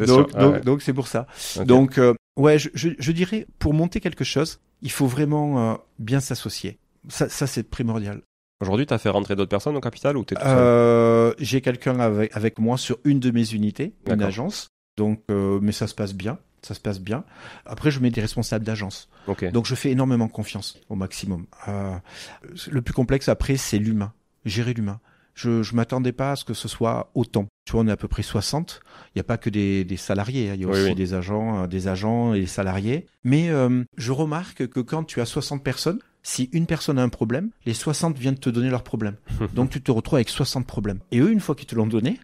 Speaker 2: [laughs] donc, donc, c'est pour ça. Donc, euh, ouais, je, je, dirais, pour monter quelque chose, il faut vraiment euh, bien s'associer. Ça, c'est primordial.
Speaker 1: Aujourd'hui, tu as fait rentrer d'autres personnes au capital ou t'es
Speaker 2: euh, J'ai quelqu'un avec, moi sur une de mes unités, une agence. Donc, euh, mais ça se passe bien. Ça se passe bien. Après, je mets des responsables d'agence. Donc, je fais énormément confiance au maximum. le plus complexe après, c'est l'humain gérer l'humain je ne m'attendais pas à ce que ce soit autant. Tu vois, on est à peu près 60. Il n'y a pas que des, salariés, hein. il y a aussi des agents, euh, des agents et des salariés. Mais euh, je remarque que quand tu as 60 personnes, si une personne a un problème, les 60 viennent te donner leur problème. [laughs] Donc tu te retrouves avec 60 problèmes. Et eux, une fois qu'ils te l'ont donné,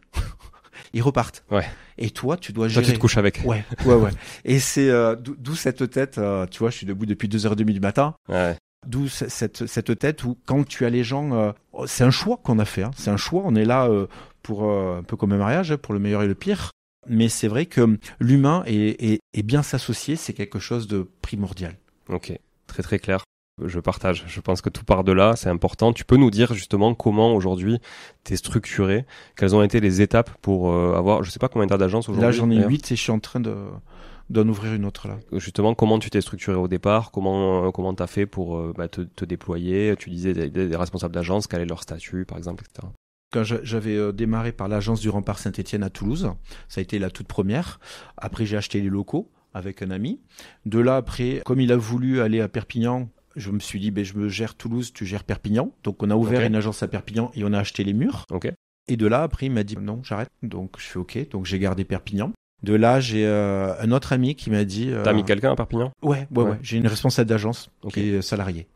Speaker 2: [laughs] ils repartent. Ouais. Et toi, tu dois gérer. Toi, tu te couches avec. Ouais, ouais, ouais. et c'est euh, d'où cette tête. tu vois, je suis debout depuis 2h30 du matin. Ouais. D'où cette, tête où quand tu as les gens, euh, oh, c'est un choix qu'on a fait, hein. c'est un choix, on est là euh, pour euh, un peu comme un mariage, hein, pour le meilleur et le pire. Mais c'est vrai que l'humain et, bien s'associer, c'est quelque chose de primordial.
Speaker 1: Ok, très très clair. Je partage, je pense que tout part de là, c'est important. Tu peux nous dire justement comment aujourd'hui tu es structuré, quelles ont été les étapes pour avoir, je sais pas combien d'agences aujourd'hui. Là j'en ai 8
Speaker 2: et je suis en train de d'en ouvrir une autre là.
Speaker 1: Justement, comment tu t'es structuré au départ Comment euh, comment t'as fait pour euh, bah, te, déployer Tu disais des, responsables d'agence, quel est leur statut, par exemple, etc
Speaker 2: quand j'avais euh, démarré par l'agence du rempart Saint-Etienne à Toulouse, ça a été la toute première. Après, j'ai acheté les locaux avec un ami. De là, après, comme il a voulu aller à Perpignan, je me suis dit, ben, je me gère Toulouse, tu gères Perpignan. Donc, on a ouvert une agence à Perpignan et on a acheté les murs. Okay. Et de là, après, il m'a dit, non, j'arrête. Donc, je suis OK. Donc, j'ai gardé Perpignan. De là, j'ai euh, un autre ami qui m'a dit. Euh, T'as mis quelqu'un à Perpignan ouais, ouais, J'ai une responsable d'agence okay. qui est salariée.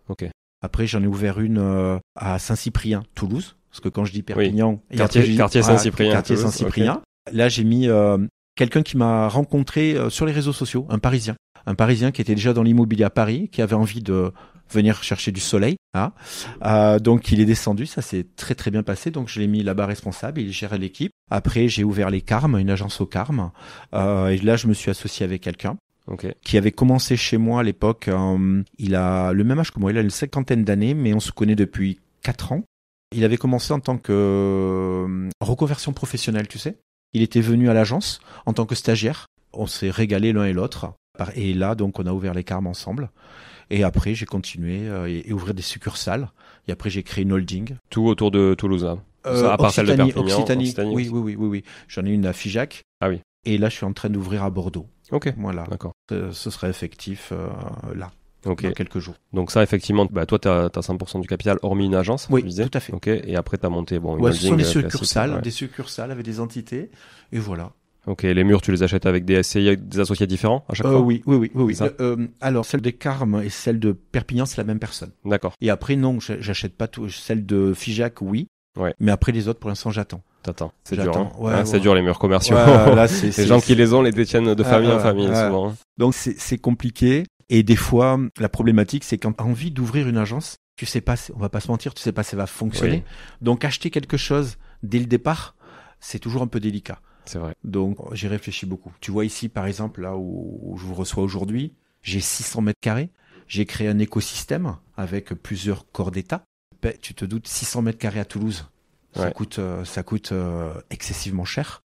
Speaker 2: Après, j'en ai ouvert une euh, à Saint-Cyprien, Toulouse. Parce que quand je dis Perpignan, quartier, Saint-Cyprien. Quartier Saint-Cyprien. Là, j'ai mis euh, quelqu'un qui m'a rencontré sur les réseaux sociaux, un Parisien. Un Parisien qui était déjà dans l'immobilier à Paris, qui avait envie de venir chercher du soleil. Hein. Euh, donc il est descendu, ça s'est très très bien passé. Donc je l'ai mis là-bas responsable, il gérait l'équipe. Après j'ai ouvert les Carmes, une agence au Carmes. Euh, et là je me suis associé avec quelqu'un. qui avait commencé chez moi à l'époque. Euh, il a le même âge que moi, il a une cinquantaine d'années, mais on se connaît depuis quatre ans. Il avait commencé en tant que reconversion professionnelle, tu sais. Il était venu à l'agence en tant que stagiaire. On s'est régalé l'un et l'autre. Et là, donc, on a ouvert les carmes ensemble. Et après, j'ai continué euh, et, ouvrir des succursales. Et après, j'ai créé une holding. Tout autour de Toulouse, hein. euh, à part celle de Occitanie, oui, oui, oui, oui, oui. J'en ai une à Figeac. Ah oui. Et là, je suis en train d'ouvrir à Bordeaux. Ok. Voilà. D'accord. Euh, ce, serait sera effectif là. Dans quelques jours.
Speaker 1: Donc ça, effectivement, bah, toi, tu as, 100% du capital, hormis une agence, oui, tout à fait. Et après, tu as monté... Bon, une holding. ce sont des succursales, des
Speaker 2: succursales avec des entités, et voilà.
Speaker 1: Ok, les murs, tu les achètes avec des associés différents à chaque euh, fois Oui, oui, oui.
Speaker 2: Euh, alors, celle de Carmes et celle de Perpignan, c'est la même personne. D'accord. Et après, non, j'achète pas tout. Celle de Figeac, oui. Ouais. Mais après, les autres, pour l'instant, j'attends. T'attends. C'est dur. Hein. hein. C'est dur, les murs commerciaux. Là, [laughs] les gens qui les ont les détiennent de famille en famille, souvent. Hein. Donc, c'est compliqué. Et des fois, la problématique, c'est quand envie d'ouvrir une agence, tu sais pas, on va pas se mentir, tu sais pas ça va fonctionner. Donc, acheter quelque chose dès le départ, c'est toujours un peu délicat. C'est vrai. Donc j'ai réfléchi beaucoup. Tu vois ici, par exemple, là où, je vous reçois aujourd'hui, j'ai 600 mètres carrés. J'ai créé un écosystème avec plusieurs corps d'État. Tu te doutes, 600 mètres carrés à Toulouse, ça coûte, euh, ça coûte euh, excessivement cher.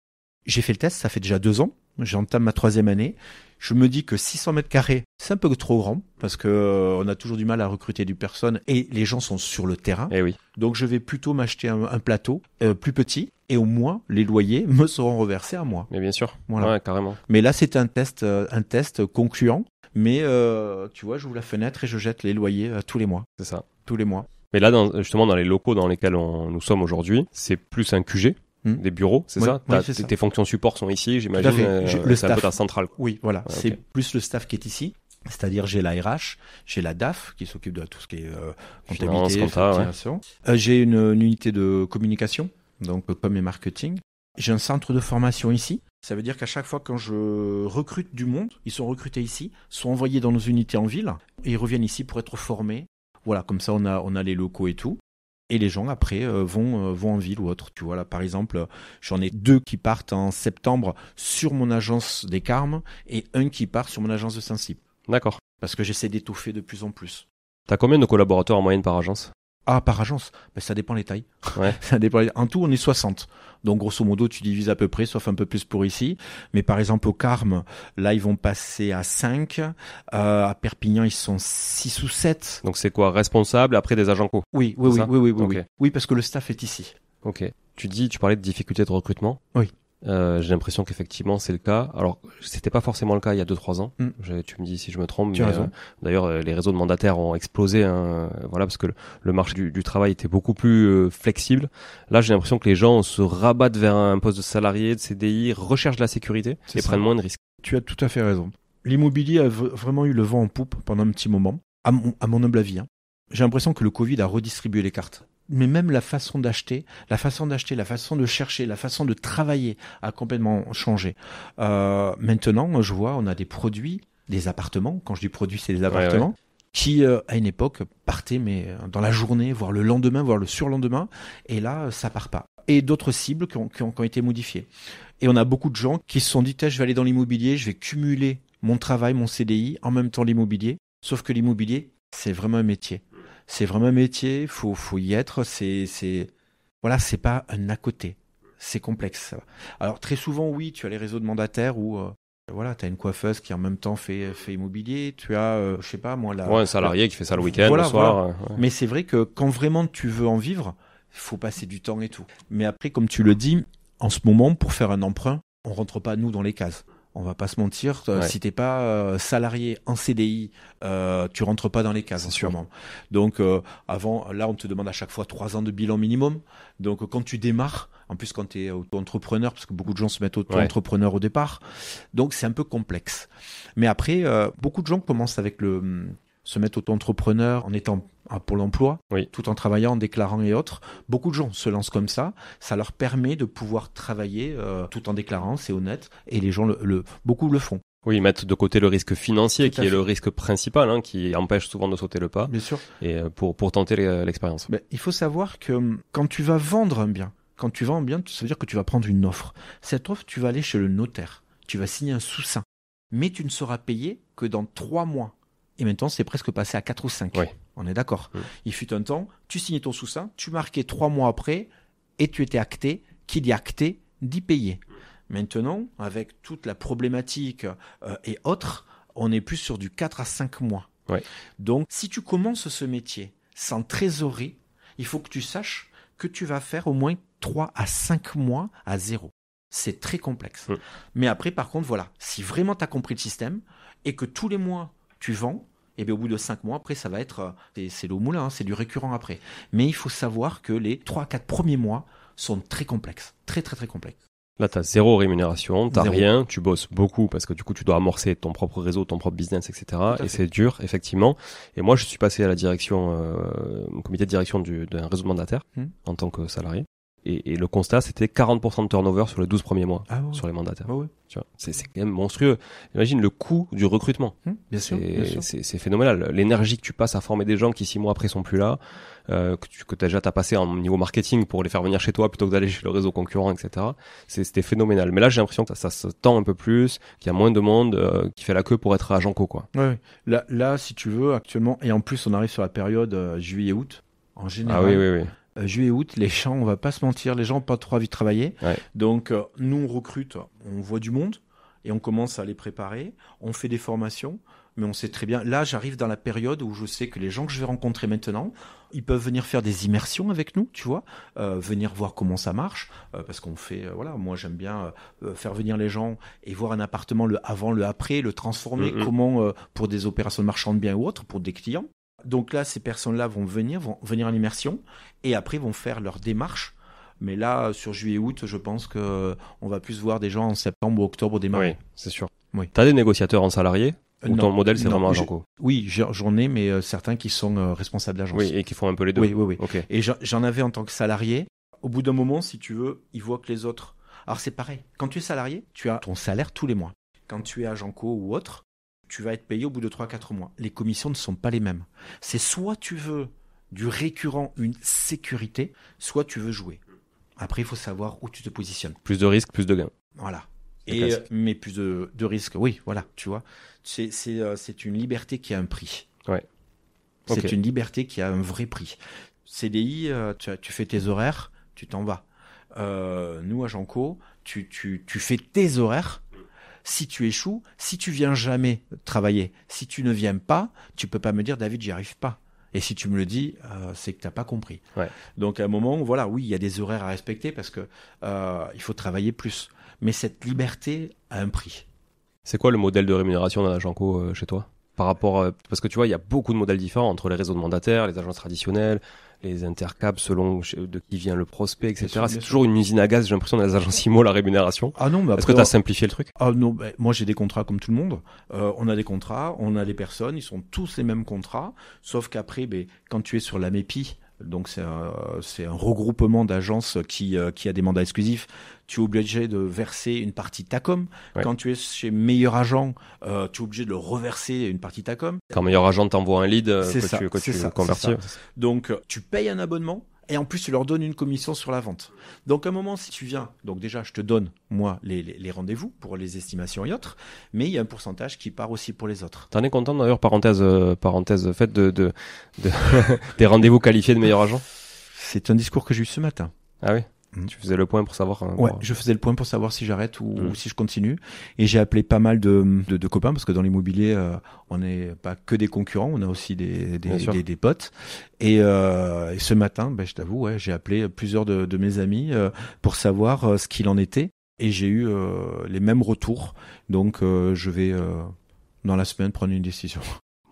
Speaker 2: J'ai fait le test, ça fait déjà deux ans. J'entame ma troisième année. Je me dis que 600 mètres carrés, c'est un peu trop grand parce que euh, on a toujours du mal à recruter du personne et les gens sont sur le terrain. Et eh oui. Donc je vais plutôt m'acheter un, plateau euh, plus petit et au moins les loyers [laughs] me seront reversés à moi. Mais bien sûr. Voilà, carrément. Mais là c'est un test, euh, un test concluant. Mais tu vois, j'ouvre la fenêtre et je jette les loyers tous les mois. C'est ça. Tous les mois.
Speaker 1: Mais là, dans, justement, dans les locaux dans lesquels on, nous sommes aujourd'hui, c'est plus un QG Hmm. des bureaux, c'est ça, Tes fonctions support sont ici, j'imagine. Euh, le staff, un centrale. Oui, voilà. Ah, c'est
Speaker 2: plus le staff qui est ici. C'est-à-dire j'ai la RH, j'ai la DAF qui s'occupe de tout ce qui est euh, comptabilité, euh, j'ai une, unité de communication, donc comme et marketing. J'ai un centre de formation ici. Ça veut dire qu'à chaque fois quand je recrute du monde, ils sont recrutés ici, sont envoyés dans nos unités en ville et ils reviennent ici pour être formés. Voilà, comme ça on a on a les locaux et tout et les gens après euh, vont euh, vont en ville ou autre. Tu vois là par exemple, j'en ai deux qui partent en septembre sur mon agence des Carmes et un qui part sur mon agence de sensible. D'accord. Parce que j'essaie d'étouffer de plus en plus.
Speaker 1: T'as combien de collaborateurs en moyenne par agence
Speaker 2: ah, par agence ben, Ça dépend les tailles. [laughs] ça dépend En tout, on est 60. Donc, grosso modo, tu divises à peu près, sauf un peu plus pour ici. Mais par exemple, au Carme, là, ils vont passer à 5. Euh, à Perpignan, ils sont 6 ou 7. Donc, c'est quoi Responsable après des agents
Speaker 1: co Oui, oui, oui, oui, oui,
Speaker 2: oui, parce que le staff est ici.
Speaker 1: Ok. Tu dis, tu parlais de difficultés de recrutement. Oui. Euh, j'ai l'impression qu'effectivement c'est le cas. Alors c'était pas forcément le cas il y a 2-3 ans. Mm. tu me dis si je me trompe. Euh, d'ailleurs euh, les réseaux de mandataires ont explosé. Hein, voilà parce que le, marché du, travail était beaucoup plus flexible. Là j'ai l'impression que les gens se rabattent vers un poste de salarié, de CDI, recherchent la sécurité et prennent moins de risques.
Speaker 2: Tu as tout à fait raison. L'immobilier a vraiment eu le vent en poupe pendant un petit moment, à mon, humble avis. Hein. J'ai l'impression que le Covid a redistribué les cartes mais même la façon d'acheter, la façon d'acheter, la façon de chercher, la façon de travailler a complètement changé. Euh, maintenant, je vois, on a des produits, des appartements. Quand je dis produits, c'est des appartements. Qui euh, à une époque partaient mais euh, dans la journée, voire le lendemain, voire le surlendemain, et là ça part pas. Et d'autres cibles qui ont, qui ont, été modifiées. Et on a beaucoup de gens qui se sont dit, je vais aller dans l'immobilier, je vais cumuler mon travail, mon CDI, en même temps l'immobilier. Sauf que l'immobilier, c'est vraiment un métier c'est vraiment un métier, faut faut y être, c'est c'est voilà, c'est pas un à côté. C'est complexe. Alors très souvent oui, tu as les réseaux de mandataires où euh, voilà, tu as une coiffeuse qui en même temps fait, fait immobilier, tu as, euh, je sais pas moi, Ouais, un salarié qui fait ça le week-end, le soir. Mais c'est vrai que quand vraiment tu veux en vivre, il faut passer du temps et tout. Mais après, comme tu le dis, en ce moment, pour faire un emprunt, on rentre pas nous dans les cases on va pas se mentir, euh, si t'es pas euh, salarié en CDI, euh, tu rentres pas dans les cases, sûrement. Donc euh, avant, là, on te demande à chaque fois trois ans de bilan minimum. Donc quand tu démarres, en plus quand tu es auto-entrepreneur, parce que beaucoup de gens se mettent auto-entrepreneur au départ, donc c'est un peu complexe. Mais après, beaucoup de gens commencent avec le se mettre auto-entrepreneur en étant pour Pôle emploi, tout en travaillant, en déclarant et autres. Beaucoup de gens se lancent comme ça. Ça leur permet de pouvoir travailler euh, tout en déclarant, c'est honnête, et les gens, le, beaucoup le font.
Speaker 1: Oui, ils mettent de côté le risque financier, qui est le risque principal, hein, qui empêche souvent de sauter le pas. Bien sûr. Et euh, pour, tenter
Speaker 2: l'expérience. Ben, il faut savoir que hum, quand tu vas vendre un bien, quand tu vends un bien, ça veut dire que tu vas prendre une offre. Cette offre, tu vas aller chez le notaire, tu vas signer un sous-saint, mais tu ne seras payé que dans trois mois et maintenant, c'est presque passé à 4 ou 5. On est d'accord. Il fut un temps, tu signais ton sous saint tu marquais 3 mois après, et tu étais acté, qu'il y a acté, d'y payer. Maintenant, avec toute la problématique euh, et autres, on est plus sur du 4 à 5 mois. Donc, si tu commences ce métier sans trésorerie, il faut que tu saches que tu vas faire au moins 3 à 5 mois à zéro. C'est très complexe. Mais après, par contre, voilà, si vraiment tu as compris le système et que tous les mois, tu vends, et eh bien au bout de 5 mois, après, ça va être, euh, c'est l'eau moulin, hein, c'est du récurrent après. Mais il faut savoir que les 3-4 premiers mois sont très complexes, très très très complexes.
Speaker 1: Là, tu as zéro rémunération, tu rien, tu bosses beaucoup parce que du coup, tu dois amorcer ton propre réseau, ton propre business, etc. Et c'est dur, effectivement. Et moi, je suis passé à la direction, euh, au comité de direction d'un réseau mandataire hmm. en tant que salarié. Et, et, le constat, c'était 40% de turnover sur les 12 premiers mois, ah sur les mandataires. Ah ouais. C'est quand même monstrueux. Imagine le coût du recrutement. Hum, bien sûr. C'est phénoménal. L'énergie que tu passes à former des gens qui six mois après sont plus là, euh, que tu as déjà as passé en niveau marketing pour les faire venir chez toi plutôt que d'aller chez le réseau concurrent, etc. C'était phénoménal. Mais là, j'ai l'impression que ça, ça, se tend un peu plus, qu'il y a moins de monde euh, qui fait la queue pour être agent co. Quoi. Ouais,
Speaker 2: là, là, si tu veux, actuellement, et en plus, on arrive sur la période euh, juillet-août. En général, ah oui, oui, oui. Euh, juillet août les champs, on va pas se mentir les gens pas trop envie de travailler donc euh, nous on recrute on voit du monde et on commence à les préparer on fait des formations mais on sait très bien là j'arrive dans la période où je sais que les gens que je vais rencontrer maintenant ils peuvent venir faire des immersions avec nous tu vois euh, venir voir comment ça marche parce qu'on fait voilà moi j'aime bien faire venir les gens et voir un appartement le avant le après le transformer mm-hmm. comment pour des opérations de marchand de biens ou autres pour des clients donc là, ces personnes-là vont venir, vont venir à l'immersion et après vont faire leur démarche. Mais là, sur juillet-août, je pense que on va plus voir des gens en septembre ou octobre au Oui, c'est
Speaker 1: sûr. Oui. as des négociateurs en salarié euh, ou ton modèle c'est vraiment agent
Speaker 2: Oui, j'en ai, mais euh, certains qui sont euh, responsables d'agence. Oui, et qui font un peu les deux. Oui, oui, oui. Et j'en avais en tant que salarié. Au bout d'un moment, si tu veux, ils voient que les autres. Alors c'est pareil. Quand tu es salarié, tu as ton salaire tous les mois. Quand tu es à co ou autre, tu vas être payé au bout de 3-4 mois. Les commissions ne sont pas les mêmes. C'est soit tu veux du récurrent, une sécurité, soit tu veux jouer. Après, il faut savoir où tu te positionnes.
Speaker 1: Plus de risques, plus de gains.
Speaker 2: Voilà. Et, euh, mais plus de, risques, oui, voilà, tu vois. C'est euh, une liberté qui a un prix. C'est une liberté qui a un vrai prix. CDI, euh, tu, fais tes horaires, tu t'en vas. nous, à Janco, tu, tu fais tes horaires, si tu échoues, si tu viens jamais travailler, si tu ne viens pas, tu peux pas me dire David, j'y arrive pas. Et si tu me le dis, euh, c'est que tu n'as pas compris. Donc à un moment, voilà, oui, il y a des horaires à respecter parce que euh, il faut travailler plus. Mais cette liberté a un prix.
Speaker 1: C'est quoi le modèle de rémunération d'un agent co euh, chez toi par rapport parce que tu vois il y a beaucoup de modèles différents entre les réseaux de mandataires, les agences traditionnelles, les intercaps selon de qui vient le prospect, etc. C'est toujours une usine à gaz. J'ai l'impression dans les agences IMO la rémunération. Ah non, mais est-ce que tu as simplifié le truc
Speaker 2: Ah non, moi j'ai des contrats comme tout le monde. Euh, on a des contrats, on a des personnes, ils sont tous les mêmes contrats, sauf qu'après, ben quand tu es sur la MEPI, donc c'est un, regroupement d'agences euh, qui, a des mandats exclusifs. Tu es obligé de verser une partie ta com Quand tu es chez meilleur agent, euh, tu es obligé de le reverser une partie ta com
Speaker 1: Quand meilleur agent t'envoie un lead euh, c'est que tu,
Speaker 2: Donc tu payes un abonnement et en plus tu leur donnes une commission sur la vente. Donc à un moment, si tu viens, donc déjà je te donne moi les, rendez-vous pour les estimations et autres, mais il y a un pourcentage qui part aussi pour les autres.
Speaker 1: T'en es content d'ailleurs, parenthèse, euh, parenthèse faite de, [laughs] des rendez-vous qualifiés de meilleur
Speaker 2: agent C'est un discours que j'ai eu ce matin.
Speaker 1: Ah oui Mm. Tu faisais le point pour savoir. Euh, ouais, je faisais le point
Speaker 2: pour savoir si j'arrête ou, mm. si je continue. Et j'ai appelé pas mal de, de, de, copains parce que dans l'immobilier, euh, on n'est pas que des concurrents, on a aussi des, des, des, potes. Et, euh, ce matin, ben, je t'avoue, ouais, j'ai appelé plusieurs de, de mes amis euh, pour savoir ce qu'il en était. Et j'ai eu les mêmes retours. Donc, je vais dans la semaine
Speaker 1: prendre une décision.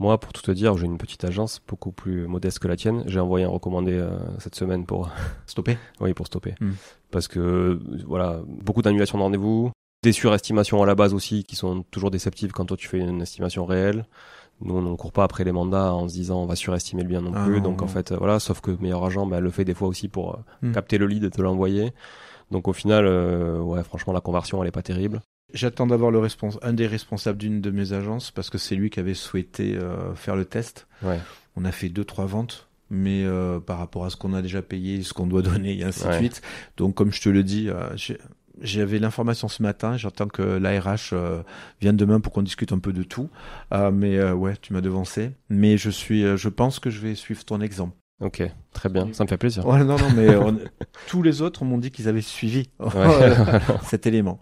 Speaker 1: Moi, pour tout te dire, j'ai une petite agence beaucoup plus modeste que la tienne. J'ai envoyé un recommandé euh, cette semaine pour [laughs] stopper. oui, pour stopper. Hmm. Parce que voilà, beaucoup d'annulations de rendez-vous, des surestimations à la base aussi qui sont toujours déceptives quand toi tu fais une estimation réelle. Nous, on ne court pas après les mandats en se disant on va surestimer le bien non ah plus. donc en fait, voilà, sauf que meilleur agent, ben, le fait des fois aussi pour euh, hmm. capter le lead et te l'envoyer. Donc au final, euh, ouais, franchement, la conversion, elle est pas terrible.
Speaker 2: J'attends d'avoir le un des responsables d'une de mes agences parce que c'est lui qui avait souhaité euh, faire le test. On a fait deux trois ventes, mais euh, par rapport à ce qu'on a déjà payé, ce qu'on doit [laughs] donner et ainsi de suite. Donc comme je te le dis, euh, j'avais l'information ce matin. J'attends que l'ARH vienne demain pour qu'on discute un peu de tout. mais ouais, tu m'as devancé. Mais je suis, je pense que je vais suivre ton exemple Ok, très bien, ça me fait plaisir. Ouais, non, non, mais euh, [laughs] tous les autres m'ont dit qu'ils avaient suivi [laughs] [laughs] cet élément.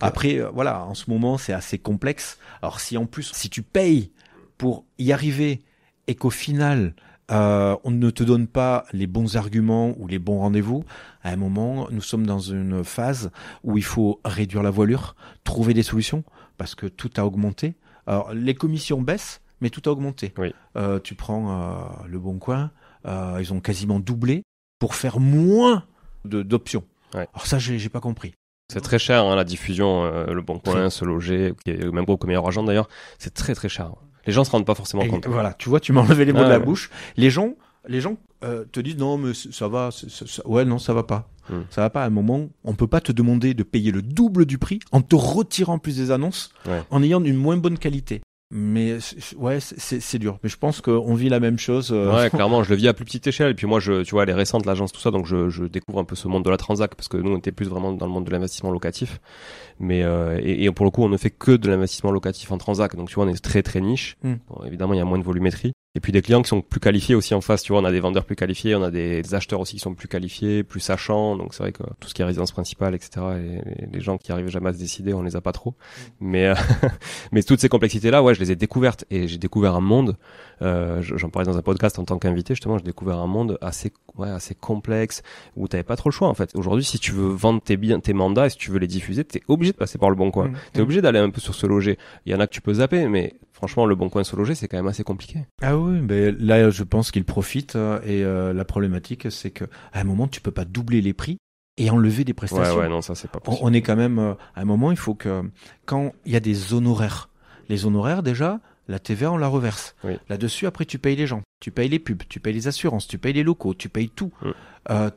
Speaker 2: Après, euh, voilà, en ce moment, c'est assez complexe. Alors, si en plus, si tu payes pour y arriver et qu'au final, euh, on ne te donne pas les bons arguments ou les bons rendez-vous, à un moment, nous sommes dans une phase où il faut réduire la voilure, trouver des solutions, parce que tout a augmenté. Alors, les commissions baissent, mais tout a augmenté. Oui. Euh, tu prends euh, le Bon Coin, euh, ils ont quasiment doublé pour faire moins d'options. Ouais. Alors ça, j'ai pas compris. C'est
Speaker 1: très cher hein, la diffusion, euh, le bon coin, se loger, même groupe que meilleur agent d'ailleurs, c'est très très cher. Les
Speaker 2: gens se rendent pas forcément
Speaker 1: compte. Voilà, tu vois, tu m'as enlevé les mots de la bouche.
Speaker 2: Les gens, les gens euh, te disent non mais ça va, ça, ça, ouais non ça va pas, hmm. ça va pas. À un moment, on peut pas te demander de payer le double du prix en te retirant plus des annonces, en ayant une moins bonne qualité mais ouais c'est dur mais je pense qu'on vit la même chose euh, ouais [laughs] clairement
Speaker 1: je le vis à plus petite échelle et puis moi je tu vois elle est récente l'agence tout ça donc je, découvre un peu ce monde de la transac parce que nous on était plus vraiment dans le monde de l'investissement locatif mais euh, et, pour le coup on ne fait que de l'investissement locatif en transac donc tu vois on est très très niche hmm. évidemment il y a moins de volumétrie et puis des clients qui sont plus qualifiés aussi en face. Tu vois, on a des vendeurs plus qualifiés, on a des, acheteurs aussi qui sont plus qualifiés, plus sachants. Donc c'est vrai que tout ce qui est résidence principale, etc. Et, les gens qui arrivent jamais à se décider, on les a pas trop. Mm. Mais euh, [laughs] mais toutes ces complexités là, ouais, je les ai découvertes et j'ai découvert un monde euh, J'en parlais dans un podcast en tant qu'invité, justement, j'ai découvert un monde assez, ouais, assez complexe où t'avais pas trop le choix, en fait. Aujourd'hui, si tu veux vendre tes biens, tes mandats et si tu veux les diffuser, t'es obligé de passer par le bon coin. tu' mmh, mmh. T'es obligé d'aller un peu sur ce loger. Il y en a que tu peux zapper, mais franchement, le bon coin se loger,
Speaker 2: c'est quand même assez compliqué. Ah oui, mais ben, là, je pense qu'il profite euh, et euh, la problématique, c'est que à un moment, tu peux pas doubler les prix et enlever des prestations. Ouais, ouais, non, ça c'est pas possible. On, on, est quand même euh, à un moment, il faut que quand il y a des honoraires, les honoraires déjà, la TVA, on la reverse. Là-dessus, après, tu payes les gens, tu payes les pubs, tu payes les assurances, tu payes les locaux, tu payes tout. Euh,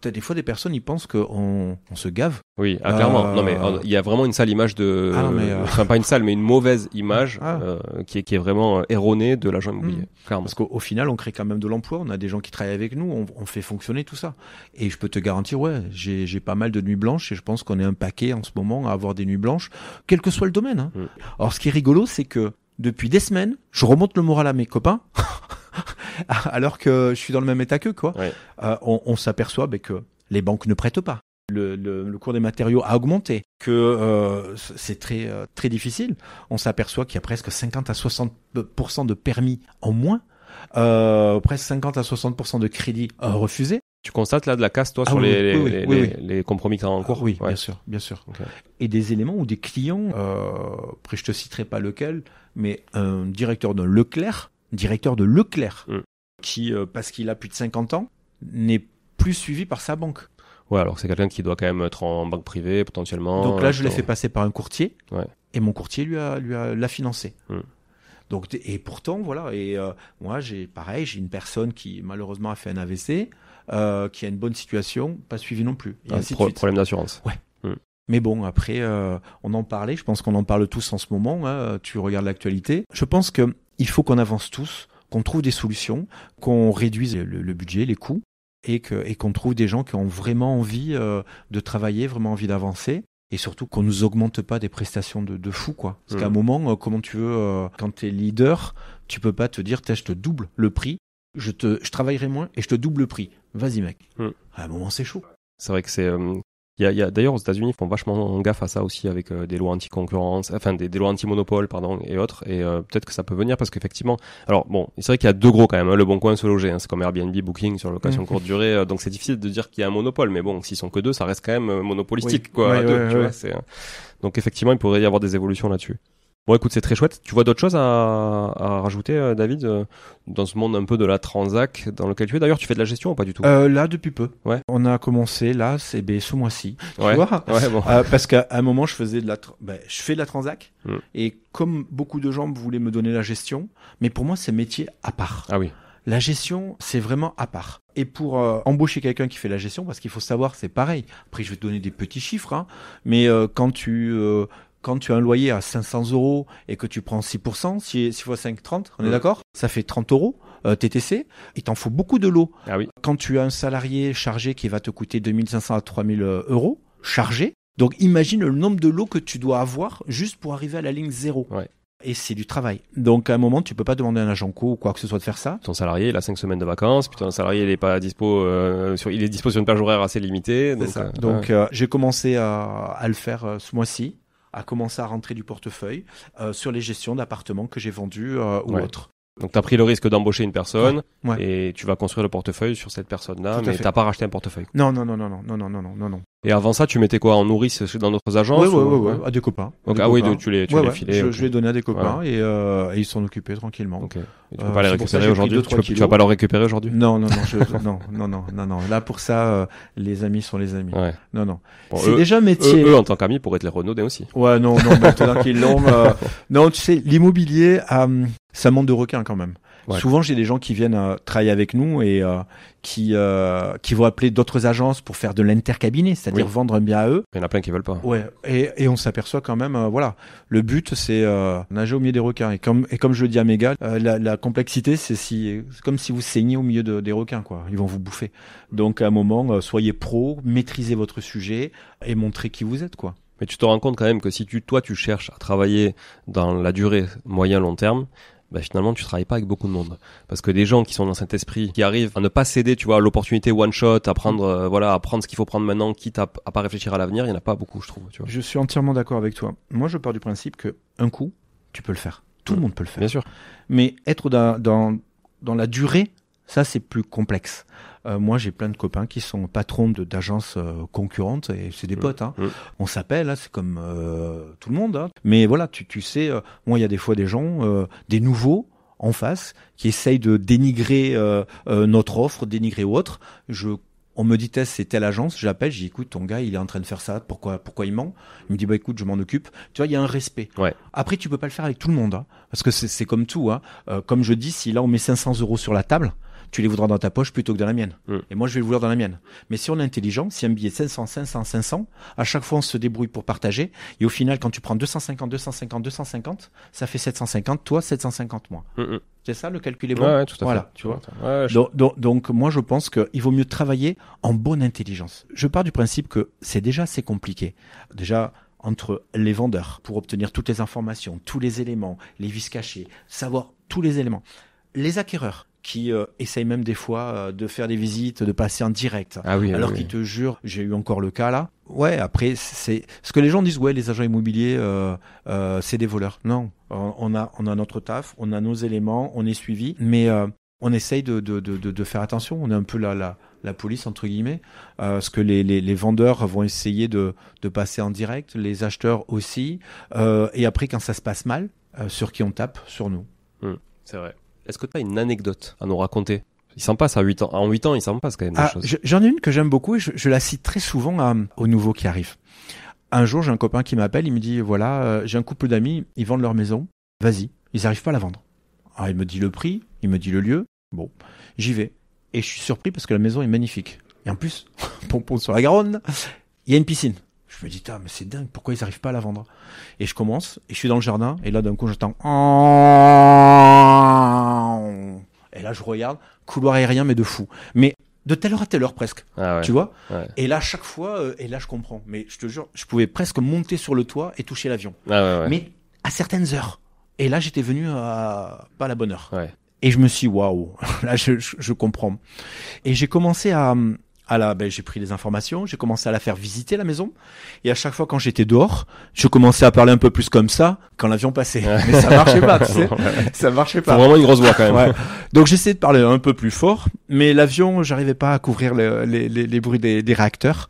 Speaker 2: t'as des fois des personnes, ils pensent qu'on on se gave. Oui, ah, clairement. Non mais euh,
Speaker 1: il y a vraiment une sale image de, ah, euh, enfin pas une sale, mais une mauvaise image ah. qui est
Speaker 2: est vraiment erronée de l'agent mm. immobilier. Parce qu'au final, on crée quand même de l'emploi. On a des gens qui travaillent avec nous. On, fait fonctionner tout ça. Et je peux te garantir, ouais, j'ai pas mal de nuits blanches et je pense qu'on est un paquet en ce moment à avoir des nuits blanches, quel que soit le domaine. Hein. Mm. Alors ce qui est rigolo, c'est que depuis des semaines, je remonte le moral à mes copains, [laughs] alors que je suis dans le même état qu'eux, quoi. Euh, on, s'aperçoit ben, que les banques ne prêtent pas. Le, cours des matériaux a augmenté, que euh, c'est très euh, très difficile. On s'aperçoit qu'il y a presque 50 à 60 de permis en moins, presque 50 à 60 de crédits refusés. Tu constates là de la casse, toi, ah sur les, compromis que tu as en cours ah Oui, bien sûr, bien sûr. Et des éléments ou des clients, euh, après je te citerai pas lequel, mais un directeur de Leclerc, directeur de Leclerc, mm. qui, euh, parce qu'il a plus de 50 ans, n'est plus suivi par sa banque. Ouais, alors c'est quelqu'un qui doit quand même être en banque privée potentiellement.
Speaker 1: Donc là, je l'ai euh, fait
Speaker 2: passer par un courtier, et mon courtier lui a, lui l'a financé. Mm. Donc et pourtant voilà et moi j'ai pareil j'ai une personne qui malheureusement a fait un AVC euh, qui a une bonne situation, pas suivi non plus. Il y a
Speaker 1: Problème d'assurance.
Speaker 2: Ouais. Hmm. Mais bon, après, euh, on en parlait. Je pense qu'on en parle tous en ce moment. Hein, tu regardes l'actualité. Je pense qu'il faut qu'on avance tous, qu'on trouve des solutions, qu'on réduise le, budget, les coûts et qu'on et trouve des gens qui ont vraiment envie euh, de travailler, vraiment envie d'avancer. Et surtout qu'on nous augmente pas des prestations de, de fou, quoi. Parce qu'à hmm. un moment, euh, comment tu veux, quand tu es leader, tu peux pas te dire, je te double le prix je, te, je travaillerai moins et je te double le prix. Vas-y, mec. Hmm. À un moment, c'est chaud.
Speaker 1: C'est vrai que c'est. Euh, il y a, y a, D'ailleurs, aux États-Unis, ils font vachement gaffe à ça aussi avec euh, des lois anti-concurrence, enfin des, lois anti-monopole, pardon, et autres. Et euh, peut-être que ça peut venir parce qu'effectivement, alors bon, c'est vrai qu'il y a deux gros quand même. Hein. le bon coin se loger, hein. c'est comme Airbnb, Booking sur location mhm. courte durée. donc c'est difficile de dire qu'il y a un monopole, mais bon, s'ils sont que deux, ça reste quand même monopolistique, quoi. donc effectivement, il pourrait y avoir des évolutions là-dessus. Bon, écoute, c'est très chouette. Tu vois d'autres choses à, rajouter, euh, David, euh, dans ce monde un peu de la transac dans lequel tu es D'ailleurs, tu fais de la gestion ou pas du
Speaker 2: tout euh, Là, depuis peu. Ouais. On a commencé, là, c'est ben, ce mois-ci. Tu vois ouais, bon. Parce qu'à un moment, je faisais de la, ben, je fais de la transac. Mm. Et comme beaucoup de gens voulaient me donner la gestion, mais pour moi, c'est métier à part. Ah oui. La gestion, c'est vraiment à part. Et pour embaucher quelqu'un qui fait la gestion, parce qu'il faut savoir, c'est pareil. Après, je vais te donner des petits chiffres, hein, mais quand tu quand tu as un loyer à 500 euros et que tu prends 6%, 6, 6 fois 5, 30, on est mmh. d'accord Ça fait 30 euros. Euh, TTC, il t'en faut beaucoup de l'eau. Ah oui. Quand tu as un salarié chargé qui va te coûter 2500 à 3000 euh, euros, chargé, donc imagine le nombre de lots que tu dois avoir juste pour arriver à la ligne zéro. Ouais. Et c'est du travail. Donc à un moment, tu peux pas demander à un agent co ou quoi que ce soit de faire ça.
Speaker 1: Ton salarié, il a cinq semaines de vacances, puis ton salarié, il est pas dispo, euh, sur, il est dispo sur une plage horaire assez limitée. Donc, ça. Euh, donc
Speaker 2: j'ai commencé à, à, le faire ce mois-ci à commencer à rentrer du portefeuille euh, sur les gestions d'appartements que j'ai vendus euh, ou autres.
Speaker 1: Donc tu as pris le risque d'embaucher une personne et tu vas construire le portefeuille sur cette personne-là, mais tu pas racheté un portefeuille.
Speaker 2: non, non, non, non, non, non, non, non, non.
Speaker 1: Et avant ça, tu mettais quoi en nourrice dans d'autres agences ouais, ouais, à des copains. Donc, ah oui, tu les, tu les filais, Je, je les donnais à des copains et,
Speaker 2: euh, et, ils s'en occupaient tranquillement. tu peux euh, pas les récupérer aujourd'hui. Tu, vas pas leur récupérer aujourd'hui Non, non, non, je, non, non, non, non, non. Là pour ça, euh, les amis sont les amis. Non, non. c'est déjà métier. Eux, eux en tant qu'amis pourraient être les renauder aussi. Ouais, non, non. Maintenant qu'ils l'ont, euh, [laughs] non, tu sais, l'immobilier, euh, ça monte de requins quand même. Souvent, j'ai des gens qui viennent euh, travailler avec nous et euh, qui, euh, qui vont appeler d'autres agences pour faire de l'intercabinet, c'est-à-dire vendre un bien à eux. Il y en a plein qui veulent pas. Ouais. Et, et on s'aperçoit quand même, voilà, le but, c'est nager au milieu des requins. Et comme, et comme je le dis à mes gars, la, complexité, c'est si, comme si vous saignez au milieu des requins, quoi. Ils vont vous bouffer. Donc, à un moment, soyez pro, maîtrisez votre sujet et montrez qui vous êtes, quoi.
Speaker 1: Mais tu te rends compte quand même que si tu, toi, tu cherches à travailler dans la durée moyen-long terme, bah finalement tu travailles pas avec beaucoup de monde parce que des gens qui sont dans cet esprit qui arrivent à ne pas céder tu vois l'opportunité one shot à prendre euh, voilà à prendre ce qu'il faut prendre maintenant quitte à, à pas réfléchir à l'avenir il y en a pas beaucoup je trouve tu vois
Speaker 2: je suis entièrement d'accord avec toi moi je pars du principe que un coup tu peux le faire tout le mm. monde peut le faire bien sûr mais être dans, dans, dans la durée ça c'est plus complexe euh, moi, j'ai plein de copains qui sont patrons d'agences euh, concurrentes et c'est des mm. potes. Hein. Mm. On s'appelle, hein, c'est comme euh, tout le monde. Hein. Mais voilà, tu, tu sais, moi, il y a des fois des gens, des nouveaux en face, qui essayent de dénigrer notre offre, dénigrer autre. Je on me dit c'est telle agence, j'appelle, j'ai écoute ton gars il est en train de faire ça, pourquoi pourquoi il ment Il me dit bah écoute je m'en occupe. Tu vois il y a un respect. Après tu peux pas le faire avec tout le monde hein, parce que c'est comme tout hein. comme je dis si là on met 500 euros sur la table, tu les voudras dans ta poche plutôt que dans la mienne. Mm. Et moi, je vais le vouloir dans la mienne. Mais si on est intelligent, si un billet 500, 500, 500, à chaque fois, on se débrouille pour partager. Et au final, quand tu prends 250, 250, 250, ça fait 750, toi, 750, moi. Mm, mm. C'est ça, le calcul est bon? tout à voilà, tu vois. donc, donc, moi, je pense qu'il vaut mieux travailler en bonne intelligence. Je pars du principe que c'est déjà assez compliqué. Déjà, entre les vendeurs pour obtenir toutes les informations, tous les éléments, les vis cachés, savoir tous les éléments. Les acquéreurs, qui euh, essayent même des fois euh, de faire des visites, de passer en direct. Ah oui, ah alors qu'ils te jurent, j'ai eu encore le cas là. Ouais, après, c'est ce que les gens disent, ouais, les agents immobiliers, euh, euh c'est des voleurs. Non, on a, on a notre taf, on a nos éléments, on est suivi, mais euh, on essaye de, de, de, de, faire attention. On est un peu la, la, la police, entre guillemets, Ce que les, les, les, vendeurs vont essayer de, de passer en direct, les acheteurs aussi, et après, quand ça se passe mal, sur qui on tape Sur nous.
Speaker 1: Mmh, c'est vrai. Est-ce que tu as une anecdote à nous raconter il s'en passe à 8 ans. En 8 ans, il s'en passe quand même
Speaker 2: des ah, choses. J'en ai une que j'aime beaucoup et je, la cite très souvent aux nouveaux qui arrivent. Un jour, j'ai un copain qui m'appelle, il me dit, voilà, euh, j'ai un couple d'amis, ils vendent leur maison, vas-y, ils n'arrivent pas à la vendre. Ah, il me dit le prix, il me dit le lieu, bon, j'y vais. Et je suis surpris parce que la maison est magnifique. Et en plus, [laughs] pompon sur la Garonne, il y a une piscine. Je me dis, mais c'est dingue, pourquoi ils n'arrivent pas à la vendre Et je commence, et je suis dans le jardin, et là d'un coup j'entends... Et là, je regarde, couloir aérien, mais de fou. Mais de telle heure à telle heure presque. Ah tu vois Et là, chaque fois, euh, et là, je comprends. Mais je te jure, je pouvais presque monter sur le toit et toucher l'avion. Ah mais à certaines heures. Et là, j'étais venu à pas la bonne heure. Et je me suis waouh, [laughs] là, je, comprends. Et j'ai commencé à, hum, à ben, j'ai pris les informations, j'ai commencé à la faire visiter la maison, et à chaque fois quand j'étais dehors, je commençais à parler un peu plus comme ça quand l'avion passait. Mais ça marchait pas, tu sais, [laughs] ça marchait pas. vraiment une grosse voix quand même. Donc j'essayais de parler un peu plus fort, mais l'avion, j'arrivais pas à couvrir les, bruits des, réacteurs.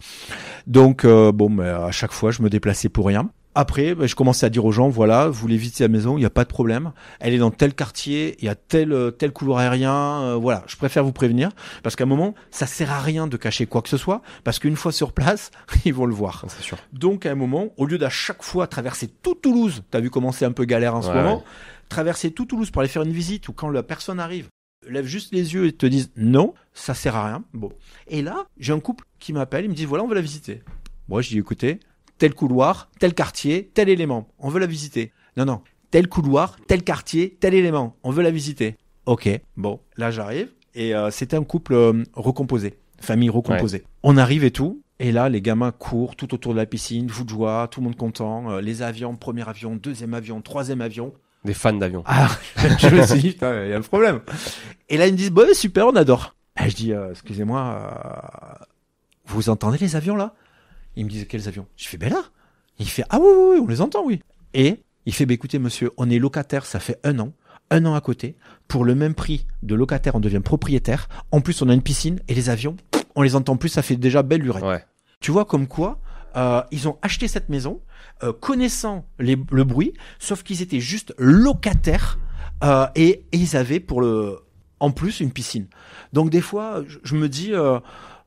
Speaker 2: Donc euh, bon, mais ben, à chaque fois, je me déplaçais pour rien après, ben, je commençais à dire aux gens, voilà, vous voulez visiter la maison, il n'y a pas de problème. Elle est dans tel quartier, il y a tel euh, tel couloir aérien, euh, voilà. Je préfère vous prévenir parce qu'à un moment, ça sert à rien de cacher quoi que ce soit parce qu'une fois sur place, [laughs] ils vont le voir. Sûr. Donc à un moment, au lieu d'à chaque fois traverser toute Toulouse, t'as vu commencer un peu galère en ce moment, traverser toute Toulouse pour aller faire une visite ou quand la personne arrive, lève juste les yeux et te disent non, ça sert à rien. Bon. Et là, j'ai un couple qui m'appelle, il me dit, voilà, on veut la visiter. Moi, je dis écoutez, tel couloir, tel quartier, tel élément. On veut la visiter. Non, non. Tel couloir, tel quartier, tel élément. On veut la visiter. Ok, bon, là j'arrive. Et euh, c'était un couple euh, recomposé, famille recomposée. On arrive et tout. Et là, les gamins courent tout autour de la piscine, fou de joie, tout le monde content. Euh, les avions, premier avion, deuxième avion, troisième avion. Des fans d'avions. Ah, [laughs] je me suis il y a un problème. Et là, ils me disent, bon, super, on adore. Et je dis, excusez-moi, vous entendez les avions là il me disait quels avions Je fais ben là. Il fait ah oui, oui, oui, on les entend, oui. Et il fait Ben écoutez, monsieur, on est locataire, ça fait un an, un an à côté. Pour le même prix de locataire, on devient propriétaire. En plus, on a une piscine et les avions, on les entend plus, ça fait déjà belle lurette. Tu vois comme quoi euh, ils ont acheté cette maison euh, connaissant le bruit, sauf qu'ils étaient juste locataires euh, et, ils avaient pour le en plus une piscine. Donc des fois, je me dis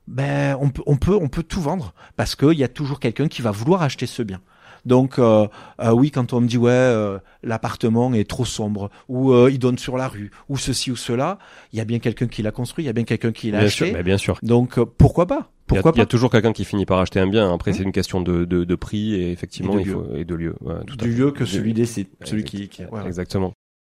Speaker 2: ben on peut on peut on peut tout vendre parce qu'il y a toujours quelqu'un qui va vouloir acheter ce bien. Donc euh, euh, oui, quand on me dit ouais, euh, l'appartement est trop sombre ou il donne sur la rue ou ceci ou cela, il y a bien quelqu'un qui l'a construit, il y a bien quelqu'un qui l'a acheté. bien sûr. Donc pourquoi pas pourquoi il y, a
Speaker 1: toujours quelqu'un qui finit par acheter un bien. Après, mmh. c'est une question de, de, prix et effectivement, de il Faut, et de lieu. du lieu que celui
Speaker 2: c'est celui qui,
Speaker 1: exactement.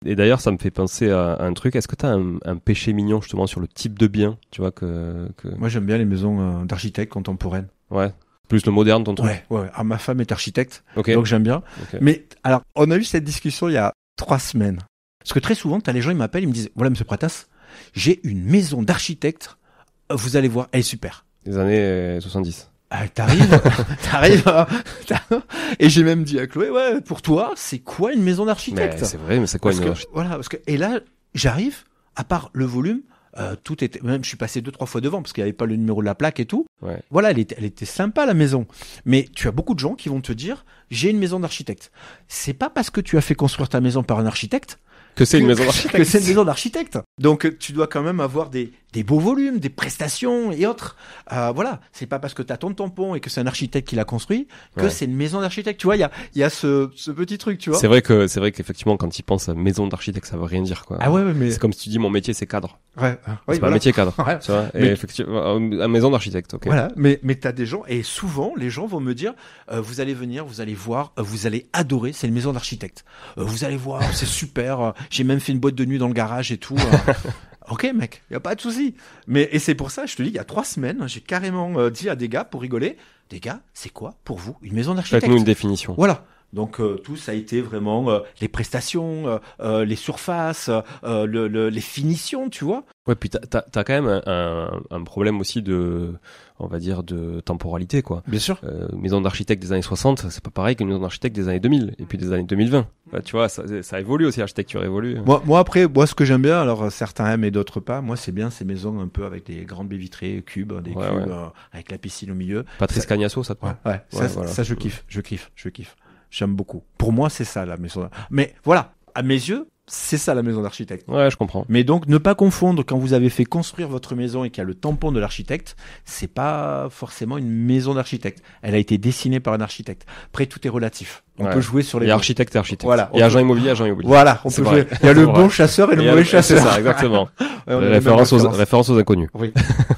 Speaker 1: Et d'ailleurs, ça me fait penser à un truc. Est-ce que tu as un, péché mignon justement sur le type de bien, tu vois que,
Speaker 2: Moi, j'aime bien les maisons euh, d'architectes contemporaines. Ouais. Plus le moderne, ton truc. Ouais, ouais. Ah, ma femme est architecte, donc j'aime bien. Mais alors, on a eu cette discussion il y a trois semaines. Parce que très souvent, as les gens, ils m'appellent, ils me disent, voilà, Monsieur Pratas, j'ai une maison d'architecte. Euh, vous allez voir, elle est super.
Speaker 1: Les années 70. Euh,
Speaker 2: euh, [laughs] t'arrives, t'arrives, et j'ai même dit à Chloé, ouais, pour toi, c'est quoi une maison d'architecte C'est vrai, mais c'est quoi une maison Voilà, parce que et là, j'arrive, à part le volume, euh, tout était, même je suis passé deux trois fois devant parce qu'il n'y avait pas le numéro de la plaque et tout. Ouais. Voilà, elle était, elle était sympa la maison. Mais tu as beaucoup de gens qui vont te dire, j'ai une maison d'architecte. C'est pas parce que tu as fait construire ta maison par un architecte que c'est une maison [laughs] d'architecte. Que c'est une maison d'architecte. Donc tu dois quand même avoir des, des beaux volumes, des prestations et autres. Euh, voilà, c'est pas parce que t'as ton tampon et que c'est un architecte qui l'a construit que c'est une maison d'architecte. Tu vois, il y a, y a ce, petit truc, tu vois. C'est vrai
Speaker 1: que c'est vrai qu'effectivement, quand tu penses à maison d'architecte, ça veut rien dire quoi. Ah ouais, mais c'est comme si tu dis mon métier c'est cadre. Ouais. c'est pas un métier cadre. [laughs] Ouais. effectivement, maison d'architecte. ok Voilà,
Speaker 2: mais mais t'as des gens et souvent les gens vont me dire, euh, vous allez venir, vous allez voir, euh, vous allez adorer, c'est une maison d'architecte. Euh, vous allez voir, c'est super. J'ai même fait une boîte de nuit dans le garage et tout. [laughs] Ok, mec, y a pas de souci. Mais et c'est pour ça, je te dis, il y a trois semaines, hein, j'ai carrément euh, dit à des gars pour rigoler, des gars, c'est quoi pour vous une maison d'architecte Faites-nous une définition. Voilà. Donc euh, tout ça a été vraiment euh, les prestations, euh, les surfaces, le, le, les finitions, tu vois.
Speaker 1: Ouais, puis t'as as, quand même un, un, problème aussi de, on va dire, de temporalité, quoi. Bien sûr. maison d'architecte des années 60, c'est pas pareil qu'une maison d'architecte des années 2000 et puis des années 2020. tu vois, ça, ça, évolue aussi, l'architecture évolue. Moi,
Speaker 2: moi après, moi ce que j'aime bien, alors certains aiment et d'autres pas, moi c'est bien ces maisons un peu avec des grandes baies vitrées, cubes, des cubes avec la piscine au milieu. Patrice Cagnasso, ça te plaît ouais, ça, ça je kiffe, je kiffe, je kiffe. J'aime beaucoup. Pour moi, c'est ça la maison. Mais voilà, à mes yeux, c'est ça la maison d'architecte. Ouais, je comprends. Mais donc ne pas confondre quand vous avez fait construire votre maison et qu'il y a le tampon de l'architecte, c'est pas forcément une maison d'architecte. Elle a été dessinée par un architecte. Après tout est relatif. On peut jouer sur les. Il y a architecte et architecte. Voilà. Il y a agent immobilier, agent immobilier. Voilà, on peut jouer. Il y a le bon chasseur et le mauvais chasseur. C'est ça, exactement. [laughs] référence, aux, référence aux inconnus. Oui.
Speaker 1: [laughs]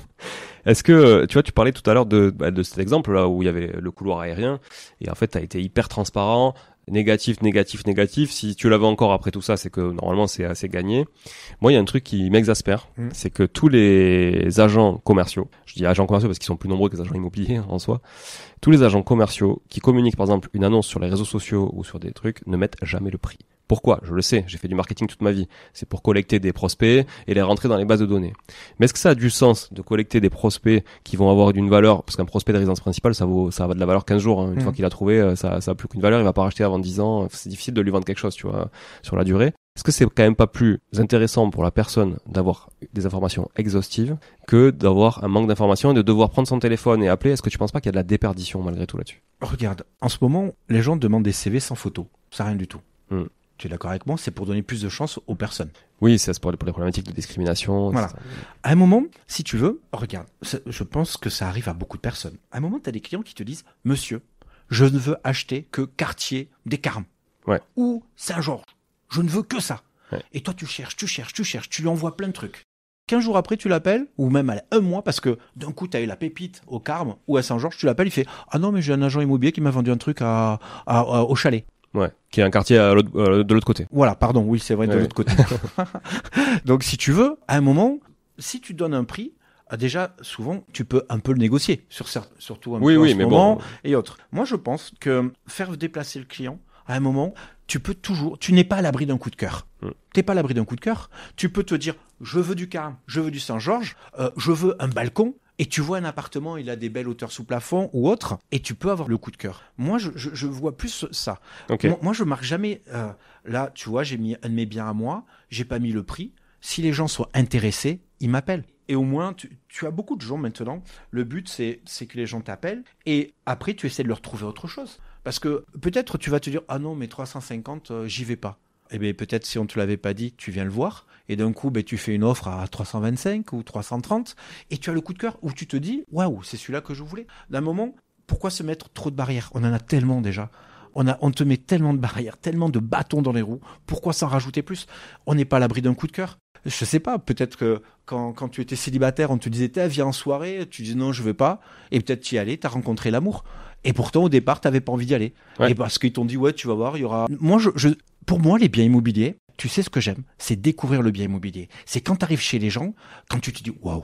Speaker 1: Est-ce que, euh, tu vois, tu parlais tout à l'heure de, bah, de cet exemple là où il y avait le couloir aérien et en fait, tu été hyper transparent, négatif, négatif, négatif. Si tu l'avais encore après tout ça, c'est que normalement c'est assez gagné. Moi, il y a un truc qui m'exaspère, mm. c'est que tous les agents commerciaux, je dis agents commerciaux parce qu'ils sont plus nombreux que les agents immobiliers hein, en soi, tous les agents commerciaux qui communiquent par exemple une annonce sur les réseaux sociaux ou sur des trucs ne mettent jamais le prix. Pourquoi Je le sais, j'ai fait du marketing toute ma vie. C'est pour collecter des prospects et les rentrer dans les bases de données. Mais est-ce que ça a du sens de collecter des prospects qui vont avoir d'une valeur Parce qu'un prospect de résidence principale, ça vaut, ça va de la valeur 15 jours. Hein. Une mm. fois qu'il a trouvé, euh, ça, ça a plus qu'une valeur. Il va pas racheter avant 10 ans. C'est difficile de lui vendre quelque chose, tu vois, sur la durée. Est-ce que c'est quand même pas plus intéressant pour la personne d'avoir des informations exhaustives que d'avoir un manque d'informations et de devoir prendre son téléphone et appeler Est-ce que tu penses pas qu'il y a de la déperdition malgré tout
Speaker 2: là-dessus Regarde, en ce moment, les gens demandent des CV sans photo. Ça rien du tout. Mm tu d'accord avec moi, c'est pour donner plus de chance aux personnes. Oui, c'est pour les problématiques de discrimination. Voilà. À un moment, si tu veux, regarde, je pense que ça arrive à beaucoup de personnes. À un moment, tu as des clients qui te disent, monsieur, je ne veux acheter que quartier des Carmes ouais. ou Saint-Georges. Je ne veux que ça. Et toi, tu cherches, tu cherches, tu cherches, tu lui envoies plein de trucs. Quinze jours après, tu l'appelles, ou même à un mois, parce que d'un coup, tu as eu la pépite au Carme ou à Saint-Georges, tu l'appelles, il fait Ah non, mais j'ai un agent immobilier qui m'a vendu un truc à, au chalet.
Speaker 1: Ouais, qui est un quartier euh, de l'autre côté.
Speaker 2: Voilà, pardon, oui, c'est vrai, de l'autre côté. [laughs] Donc, si tu veux, à un moment, si tu donnes un prix, ah, déjà, souvent, tu peux un peu le négocier, sur, surtout un oui, en moment et autres. Moi, je pense que faire déplacer le client, à un moment, tu peux toujours, tu n'es pas à l'abri d'un coup de cœur. Tu mm. T'es pas à l'abri d'un coup de cœur. Tu peux te dire, je veux du Carme, je veux du Saint-Georges, euh, je veux un balcon, et tu vois un appartement, il a des belles hauteurs sous plafond ou autre, et tu peux avoir le coup de cœur. Moi, je, vois plus ça. Moi, moi, je marque jamais. Euh, là, tu vois, j'ai mis un de mes biens à moi, j'ai pas mis le prix. Si les gens sont intéressés, ils m'appellent. Et au moins, tu, as beaucoup de gens maintenant. Le but, c'est que les gens t'appellent et après, tu essaies de leur trouver autre chose. Parce que peut-être tu vas te dire Ah non, mais 350, euh, j'y vais pas et eh bien peut-être si on ne te l'avait pas dit, tu viens le voir. Et d'un coup, ben, tu fais une offre à 325 ou 330 et tu as le coup de cœur où tu te dis waouh, c'est celui-là que je voulais. D'un moment, pourquoi se mettre trop de barrières On en a tellement déjà. On, a, on te met tellement de barrières, tellement de bâtons dans les roues. Pourquoi s'en rajouter plus On n'est pas à l'abri d'un coup de cœur je sais pas, peut-être que quand, tu étais célibataire, on te disait, viens en soirée, tu dis non, je veux pas, et peut-être tu y allais, tu as rencontré l'amour. Et pourtant, au départ, tu n'avais pas envie d'y aller. Et parce qu'ils t'ont dit, ouais, tu vas voir, il y aura. Moi, je, pour moi, les biens immobiliers, tu sais ce que j'aime, c'est découvrir le bien immobilier. C'est quand tu arrives chez les gens, quand tu te dis waouh,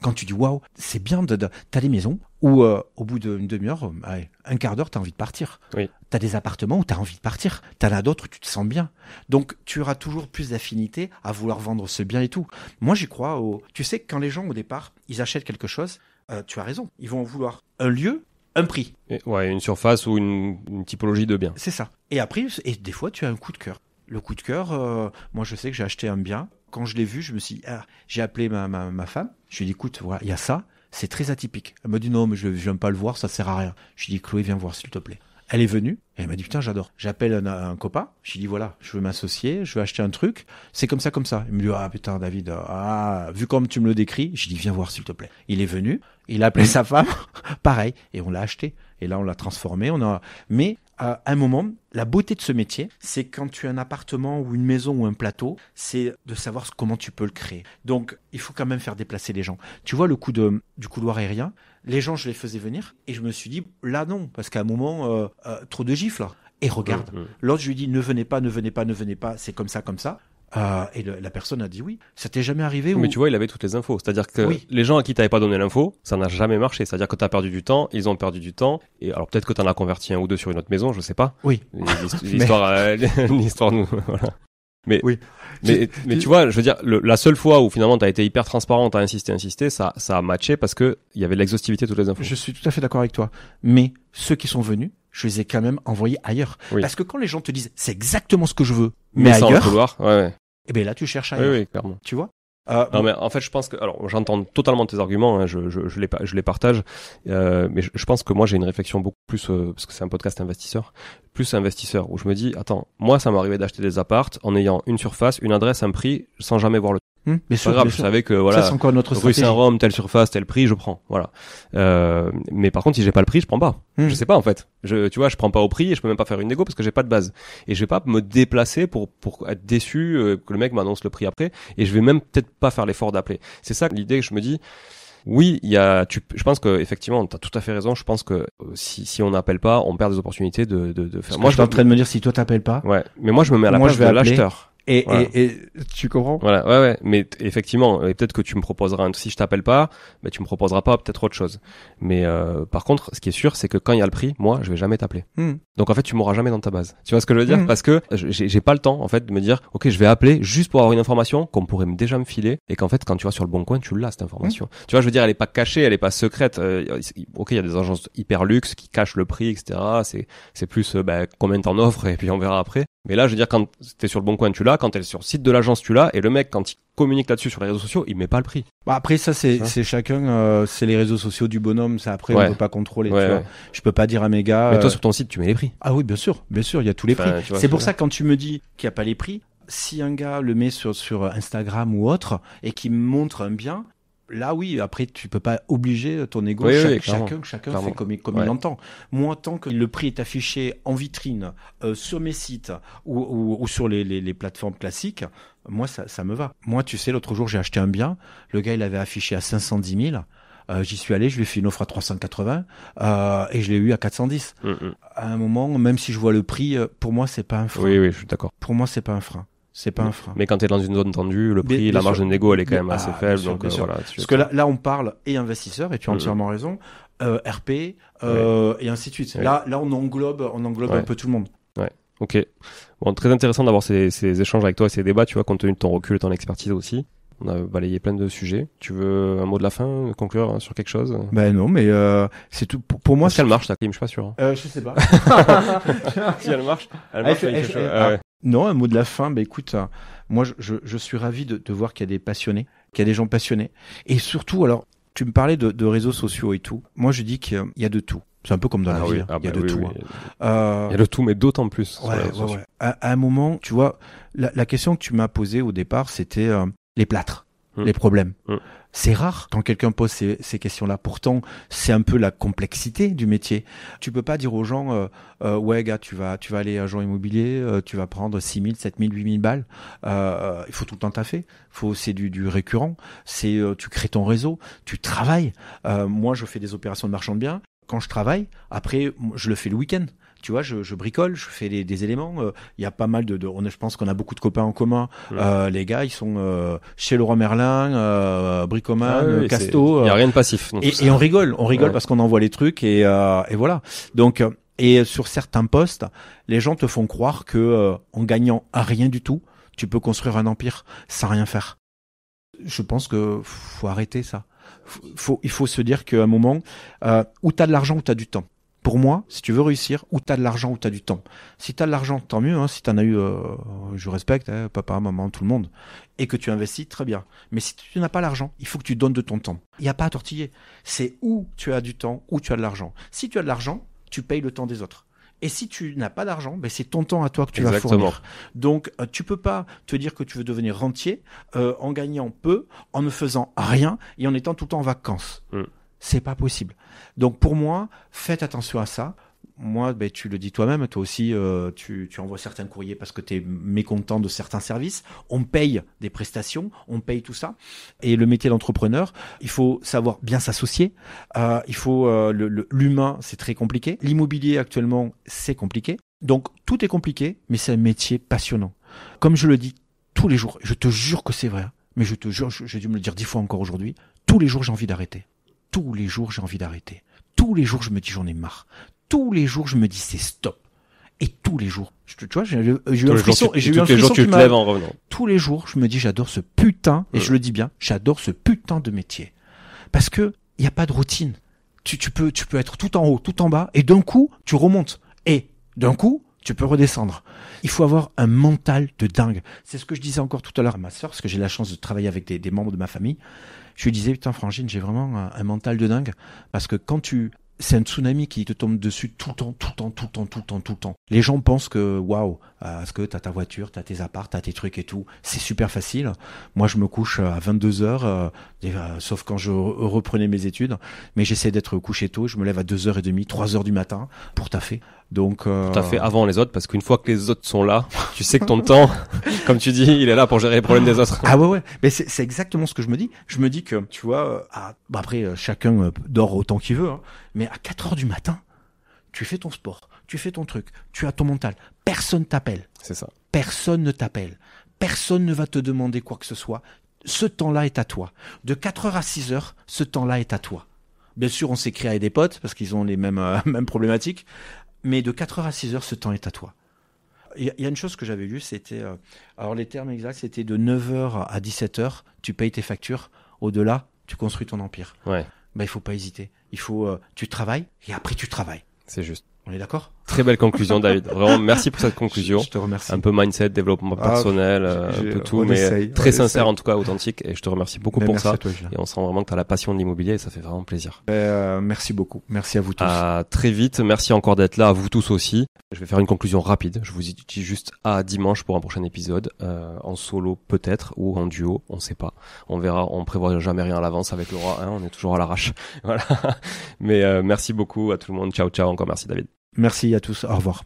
Speaker 2: quand tu dis waouh, c'est bien de, de t'as des maisons où euh, au bout d'une demi-heure, euh, un quart d'heure, tu as envie de partir. Tu as des appartements où tu as envie de partir. Tu as as d'autres où tu te sens bien. Donc tu auras toujours plus d'affinité à vouloir vendre ce bien et tout. Moi j'y crois. Au... Tu sais que quand les gens au départ, ils achètent quelque chose, euh, tu as raison, ils vont vouloir
Speaker 1: un lieu un prix. ouais, une surface ou une, typologie de bien. C'est ça.
Speaker 2: Et après, et des fois, tu as un coup de cœur. Le coup de cœur, euh, moi je sais que j'ai acheté un bien. Quand je l'ai vu, je me suis dit, ah, j'ai appelé ma, femme. Je lui ai dit, écoute, voilà, il y a ça. C'est très atypique. Elle m'a dit, non, mais je, ne viens pas le voir, ça sert à rien. Je lui ai dit, Chloé, viens voir, s'il te plaît. Elle est venue, elle m'a dit putain j'adore. J'appelle un, copain, je lui dis voilà, je veux m'associer, je veux acheter un truc, c'est comme ça comme ça. Il me dit ah putain David, ah vu comme tu me le décris, je dis viens voir s'il te plaît. Il est venu, il a appelé sa femme, [laughs] pareil, et on l'a acheté. Et là on l'a transformé, on a. Mais à un moment, la beauté de ce métier, c'est quand tu as un appartement ou une maison ou un plateau, c'est de savoir comment tu peux le créer. Donc, il faut quand même faire déplacer les gens. Tu vois le coup de, du couloir aérien les gens, je les faisais venir. Et je me suis dit, là non, parce qu'à un moment, euh, euh, trop de gifles. Et regarde. Mmh, mmh. L'autre, je lui dis, ne venez pas, ne venez pas, ne venez pas. C'est comme ça, comme ça. Euh, et la personne a dit oui. Ça t'est jamais arrivé Mais tu
Speaker 1: vois, il avait toutes les infos. C'est-à-dire que les gens à qui t'avais pas donné l'info, ça n'a jamais marché. C'est-à-dire que t'as perdu du temps, ils ont perdu du temps. Et alors peut-être que t'en as converti un ou deux sur une autre maison, je sais pas. Oui. [laughs] L'histoire, euh, [laughs] l'histoire nous. [laughs] voilà. Mais, oui. mais, tu vois, je veux dire, la seule fois où finalement tu as été hyper transparent, t'as insisté, insisté, ça, ça a matché parce que y avait l'exhaustivité de toutes les infos.
Speaker 2: Je suis tout à fait d'accord avec toi. Mais ceux qui sont venus, je les ai quand même envoyés ailleurs. Parce que quand les gens te disent c'est exactement ce que je veux, mais, ailleurs, sans le
Speaker 1: vouloir, ouais, Et eh bien
Speaker 2: là tu cherches ailleurs. Oui, oui,
Speaker 1: clairement. Tu vois euh, mais en fait je pense que alors j'entends totalement tes arguments, hein, je, je, je, les, je les partage, euh, mais je, pense que moi j'ai une réflexion beaucoup plus euh, parce que c'est un podcast investisseur, plus investisseur où je me dis attends moi ça m'est arrivé d'acheter des appartes en ayant une surface, une adresse, un prix sans jamais voir le Hmm mais sûr, pas grave, je savais que voilà, ça, encore notre rue rome telle surface, tel prix, je prends. Voilà. Euh, mais par contre, si j'ai pas le prix, je prends pas. Hmm. Je sais pas en fait. Je, tu vois, je prends pas au prix et je peux même pas faire une négo parce que j'ai pas de base. Et je vais pas me déplacer pour pour être déçu euh, que le mec m'annonce le prix après. Et je vais même peut-être pas faire l'effort d'appeler. C'est ça l'idée que je me dis. Oui, il y a. Tu, je pense que effectivement, t'as tout à fait raison. Je pense que euh, si, si on n'appelle pas, on perd des opportunités de de, de faire. moi, je suis en train de
Speaker 2: me dire si toi t'appelles pas. Ouais, mais moi je me mets à la moi, place de l'acheteur. Et,
Speaker 1: tu comprends Voilà, ouais, ouais. Mais effectivement, peut-être que tu me proposeras, si je t'appelle pas, bah, tu me proposeras pas peut-être autre chose. Mais euh, par contre, ce qui est sûr, c'est que quand il y a le prix, moi, je vais jamais t'appeler. Hmm. Donc en fait, tu m'auras jamais dans ta base. Tu vois ce que je veux dire hmm. Parce que j'ai pas le temps, en fait, de me dire, ok, je vais appeler juste pour avoir une information qu'on pourrait déjà me filer et qu'en fait, quand tu vas sur le bon coin, tu l'as cette information. Hmm. Tu vois, je veux dire, elle est pas cachée, elle est pas secrète. Euh, ok, il y a des agences hyper luxe qui cachent le prix, etc. C'est c'est plus euh, bah, combien t'en offres et puis on verra après. Mais là, je veux dire, quand t'es sur le bon coin, tu l'as. Quand t'es sur le site de l'agence, tu l'as. Et le mec, quand il communique là-dessus sur les réseaux sociaux, il met pas le prix.
Speaker 2: Bah après, ça, c'est, chacun, euh, c'est les réseaux sociaux du bonhomme. Ça, après, on peut pas contrôler. tu Vois. Je peux pas dire à mes gars. Mais toi, euh, sur ton site, tu mets les prix. Ah oui, bien sûr, bien sûr, il y a tous les prix. c'est pour ça, quand tu me dis qu'il n'y a pas les prix, si un gars le met sur, sur Instagram ou autre et qui montre un bien, là oui, après tu peux pas obliger ton ego, chacun, chacun fait comme, il entend. Moi, tant que le prix est affiché en vitrine, euh, sur mes sites ou, sur les, plateformes classiques, moi ça, me va. Moi, tu sais, l'autre jour j'ai acheté un bien, le gars il avait affiché à 510 000. Euh, j'y suis allé, je lui ai fait une offre à 380 euh, et je l'ai eu à 410. Mm, mm. À un moment, même si je vois le prix, pour moi c'est pas un frein. Oui, oui, je suis d'accord. Pour moi c'est pas un frein c'est pas un frein. Mais
Speaker 1: quand tu es dans une zone tendue, le prix, la marge de négo, elle est quand même ah, assez faible. donc, euh, voilà, Parce que là,
Speaker 2: là, on parle et investisseur, et tu as mm. entièrement raison, euh, RP, euh, et ainsi de suite. Là, là, on englobe, on englobe un peu tout le monde.
Speaker 1: Ouais. Ok. Bon, très intéressant d'avoir ces, ces, échanges avec toi et ces débats, tu vois, compte tenu de ton recul et ton expertise aussi. On a balayé plein de sujets. Tu veux un mot de la fin, conclure hein, sur quelque
Speaker 2: chose Ben non, mais euh, c'est tout. Pour, moi moi, si elle marche, ta clim, je suis pas sûr. Hein. Euh, je sais pas. [laughs] [laughs] si elle marche, elle marche. Non, un mot de la fin. Bah, écoute, euh, moi, je, suis ravi de, voir qu'il y a des passionnés, qu'il y a des gens passionnés. Et surtout, alors, tu me parlais de, réseaux sociaux et tout. Moi, je dis qu'il y a de tout. C'est un peu comme dans ah la vie. Hein. Ah il y a bah de tout. Hein. Euh, il y a de tout, mais d'autant plus. À, un moment, tu vois, la, question que tu m'as posée au départ, c'était euh, les plâtres. Hmm. les problèmes. Hmm. C'est rare quand quelqu'un pose ces, questions-là. Pourtant, c'est un peu la complexité du métier. Tu peux pas dire aux gens, euh, euh, ouais gars, tu vas, tu vas aller agent immobilier, euh, tu vas prendre 6 000, 7 000, 8 000 balles. il faut tout le temps taffer. Faut, c'est du, du récurrent. C'est, tu crées ton réseau, tu travailles. moi, je fais des opérations de marchand de biens quand je travaille, après, je le fais le week-end tu vois, je, bricole, je fais des, éléments. Euh, il y a pas mal de, de je pense qu'on a beaucoup de copains en commun. Euh, les gars, ils sont euh, chez Leroy Merlin, Bricoman, ah Casto. Il y a rien de passif. Et, on rigole, on rigole parce qu'on envoie les trucs et, voilà. Donc et sur certains postes, les gens te font croire que en gagnant rien du tout, tu peux construire un empire sans rien faire. Je pense que faut arrêter ça. il faut se dire qu'à un moment, euh, tu t'as de l'argent ou t'as du temps. Pour moi, si tu veux réussir, ou tu as de l'argent ou tu as du temps. Si tu as de l'argent, tant mieux. Hein. si tu en as eu, euh, je respecte, hein, papa, maman, tout le monde. Et que tu investis, très bien. Mais si tu n'as pas l'argent, il faut que tu donnes de ton temps. Il n'y a pas à tortiller. C'est où tu as du temps, où tu as de l'argent. Si tu as de l'argent, tu payes le temps des autres. Et si tu n'as pas d'argent, ben c'est ton temps à toi que tu vas fournir. Donc euh, tu peux pas te dire que tu veux devenir rentier euh, en gagnant peu, en ne faisant rien et en étant tout le temps en vacances. Mm. C'est pas possible. Donc pour moi, faites attention à ça. Moi, ben, tu le dis toi-même, toi aussi, euh, tu, envoies certains courriers parce que tu es mécontent de certains services. On paye des prestations, on paye tout ça. Et le métier d'entrepreneur, il faut savoir bien s'associer. Euh, il faut euh, l'humain, c'est très compliqué. L'immobilier actuellement, c'est compliqué. Donc tout est compliqué, mais c'est un métier passionnant. Comme je le dis tous les jours, je te jure que c'est vrai, hein. mais je te jure, j'ai dû me le dire dix fois encore aujourd'hui. Tous les jours, j'ai envie d'arrêter tous les jours j'ai envie d'arrêter. Tous les jours je me dis j'en ai marre. Tous les jours je me dis c'est stop. Et tous les jours, tu vois, j'ai eu tous un jours, tu te lèves en revenant. Tous les jours, je me dis j'adore ce putain, et je le dis bien, j'adore ce putain de métier. Parce que il n'y a pas de routine. Tu, peux, tu peux être tout en haut, tout en bas, et d'un coup, tu remontes. Et d'un coup, tu peux redescendre. Il faut avoir un mental de dingue. C'est ce que je disais encore tout à l'heure à ma sœur, parce que j'ai la chance de travailler avec des, des membres de ma famille je lui disais, putain, Frangine, j'ai vraiment un, mental de dingue. Parce que quand tu, c'est un tsunami qui te tombe dessus tout le temps, tout le temps, tout le temps, tout le temps, tout le temps. Les gens pensent que waouh, parce que t'as ta voiture, t'as tes apparts, t'as tes trucs et tout, c'est super facile. Moi, je me couche euh, à 22 heures, euh, sauf quand je reprenais mes études, mais j'essaie d'être couché tôt. Je me lève à 2 h 30 3 h du matin pour taffer. Donc, euh... Tout à fait
Speaker 1: avant les autres, parce qu'une fois que les autres sont là, tu sais que ton temps, [laughs] comme tu dis, il est là pour gérer les problèmes
Speaker 2: des autres. Ah ouais, ouais. Mais c'est exactement ce que je me dis. Je me dis que, tu vois, euh, après, euh, chacun euh, dort autant qu'il veut, hein. mais à 4 heures du matin, tu fais ton sport, tu fais ton truc, tu as ton mental. Personne t'appelle. C'est ça. Personne ne t'appelle. Personne ne va te demander quoi que ce soit. Ce temps-là est à toi. De 4 heures à 6 heures, ce temps-là est à toi. Bien sûr, on s'écrit avec des potes parce qu'ils ont les mêmes, [laughs] mêmes problématiques. Mais de 4 h à 6 h ce temps est à toi. Il y a une chose que j'avais vue, c'était. Euh, alors, les termes exacts, c'était de 9h à 17h, tu payes tes factures. Au-delà, tu construis ton empire. Ouais. ne bah, il faut pas hésiter. Il faut. Euh, tu travailles et après, tu travailles. C'est juste. On est d'accord Très belle conclusion, David. Vraiment, merci pour cette conclusion. Je te remercie.
Speaker 1: Un peu mindset, développement ah, personnel, euh, un peu tout, mais très sincère, en tout cas authentique. Et je te remercie beaucoup pour ça. Toi, et on sent vraiment que tu as la passion de l'immobilier et ça fait vraiment plaisir. Ben, euh, merci beaucoup. Merci à vous tous. À très vite. Merci encore d'être là, à vous tous aussi. Je vais faire une conclusion rapide. Je vous dis juste à dimanche pour un prochain épisode, euh, en solo peut-être ou en duo, on sait pas. On verra. On prévoit jamais rien à l'avance avec Laura. Hein, on est toujours à l'arrache. [laughs] Voilà. Mais euh, merci beaucoup à tout le monde. Ciao, ciao. Encore merci, David.
Speaker 2: Merci à tous, au revoir.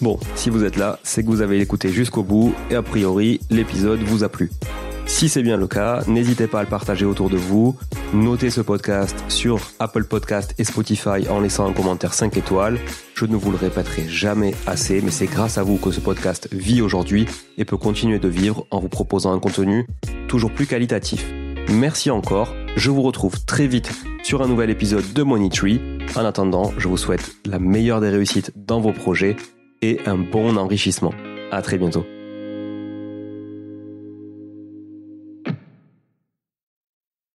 Speaker 1: Bon, si vous êtes là, c'est que vous avez écouté jusqu'au bout et a priori, l'épisode vous a plu. Si c'est bien le cas, n'hésitez pas à le partager autour de vous. Notez ce podcast sur Apple Podcast et Spotify en laissant un commentaire 5 étoiles. Je ne vous le répéterai jamais assez, mais c'est grâce à vous que ce podcast vit aujourd'hui et peut continuer de vivre en vous proposant un contenu toujours plus qualitatif. Merci encore. Je vous retrouve très vite sur un nouvel épisode de Money Tree. En attendant, je vous souhaite la meilleure des réussites dans vos projets et un bon enrichissement. À très bientôt.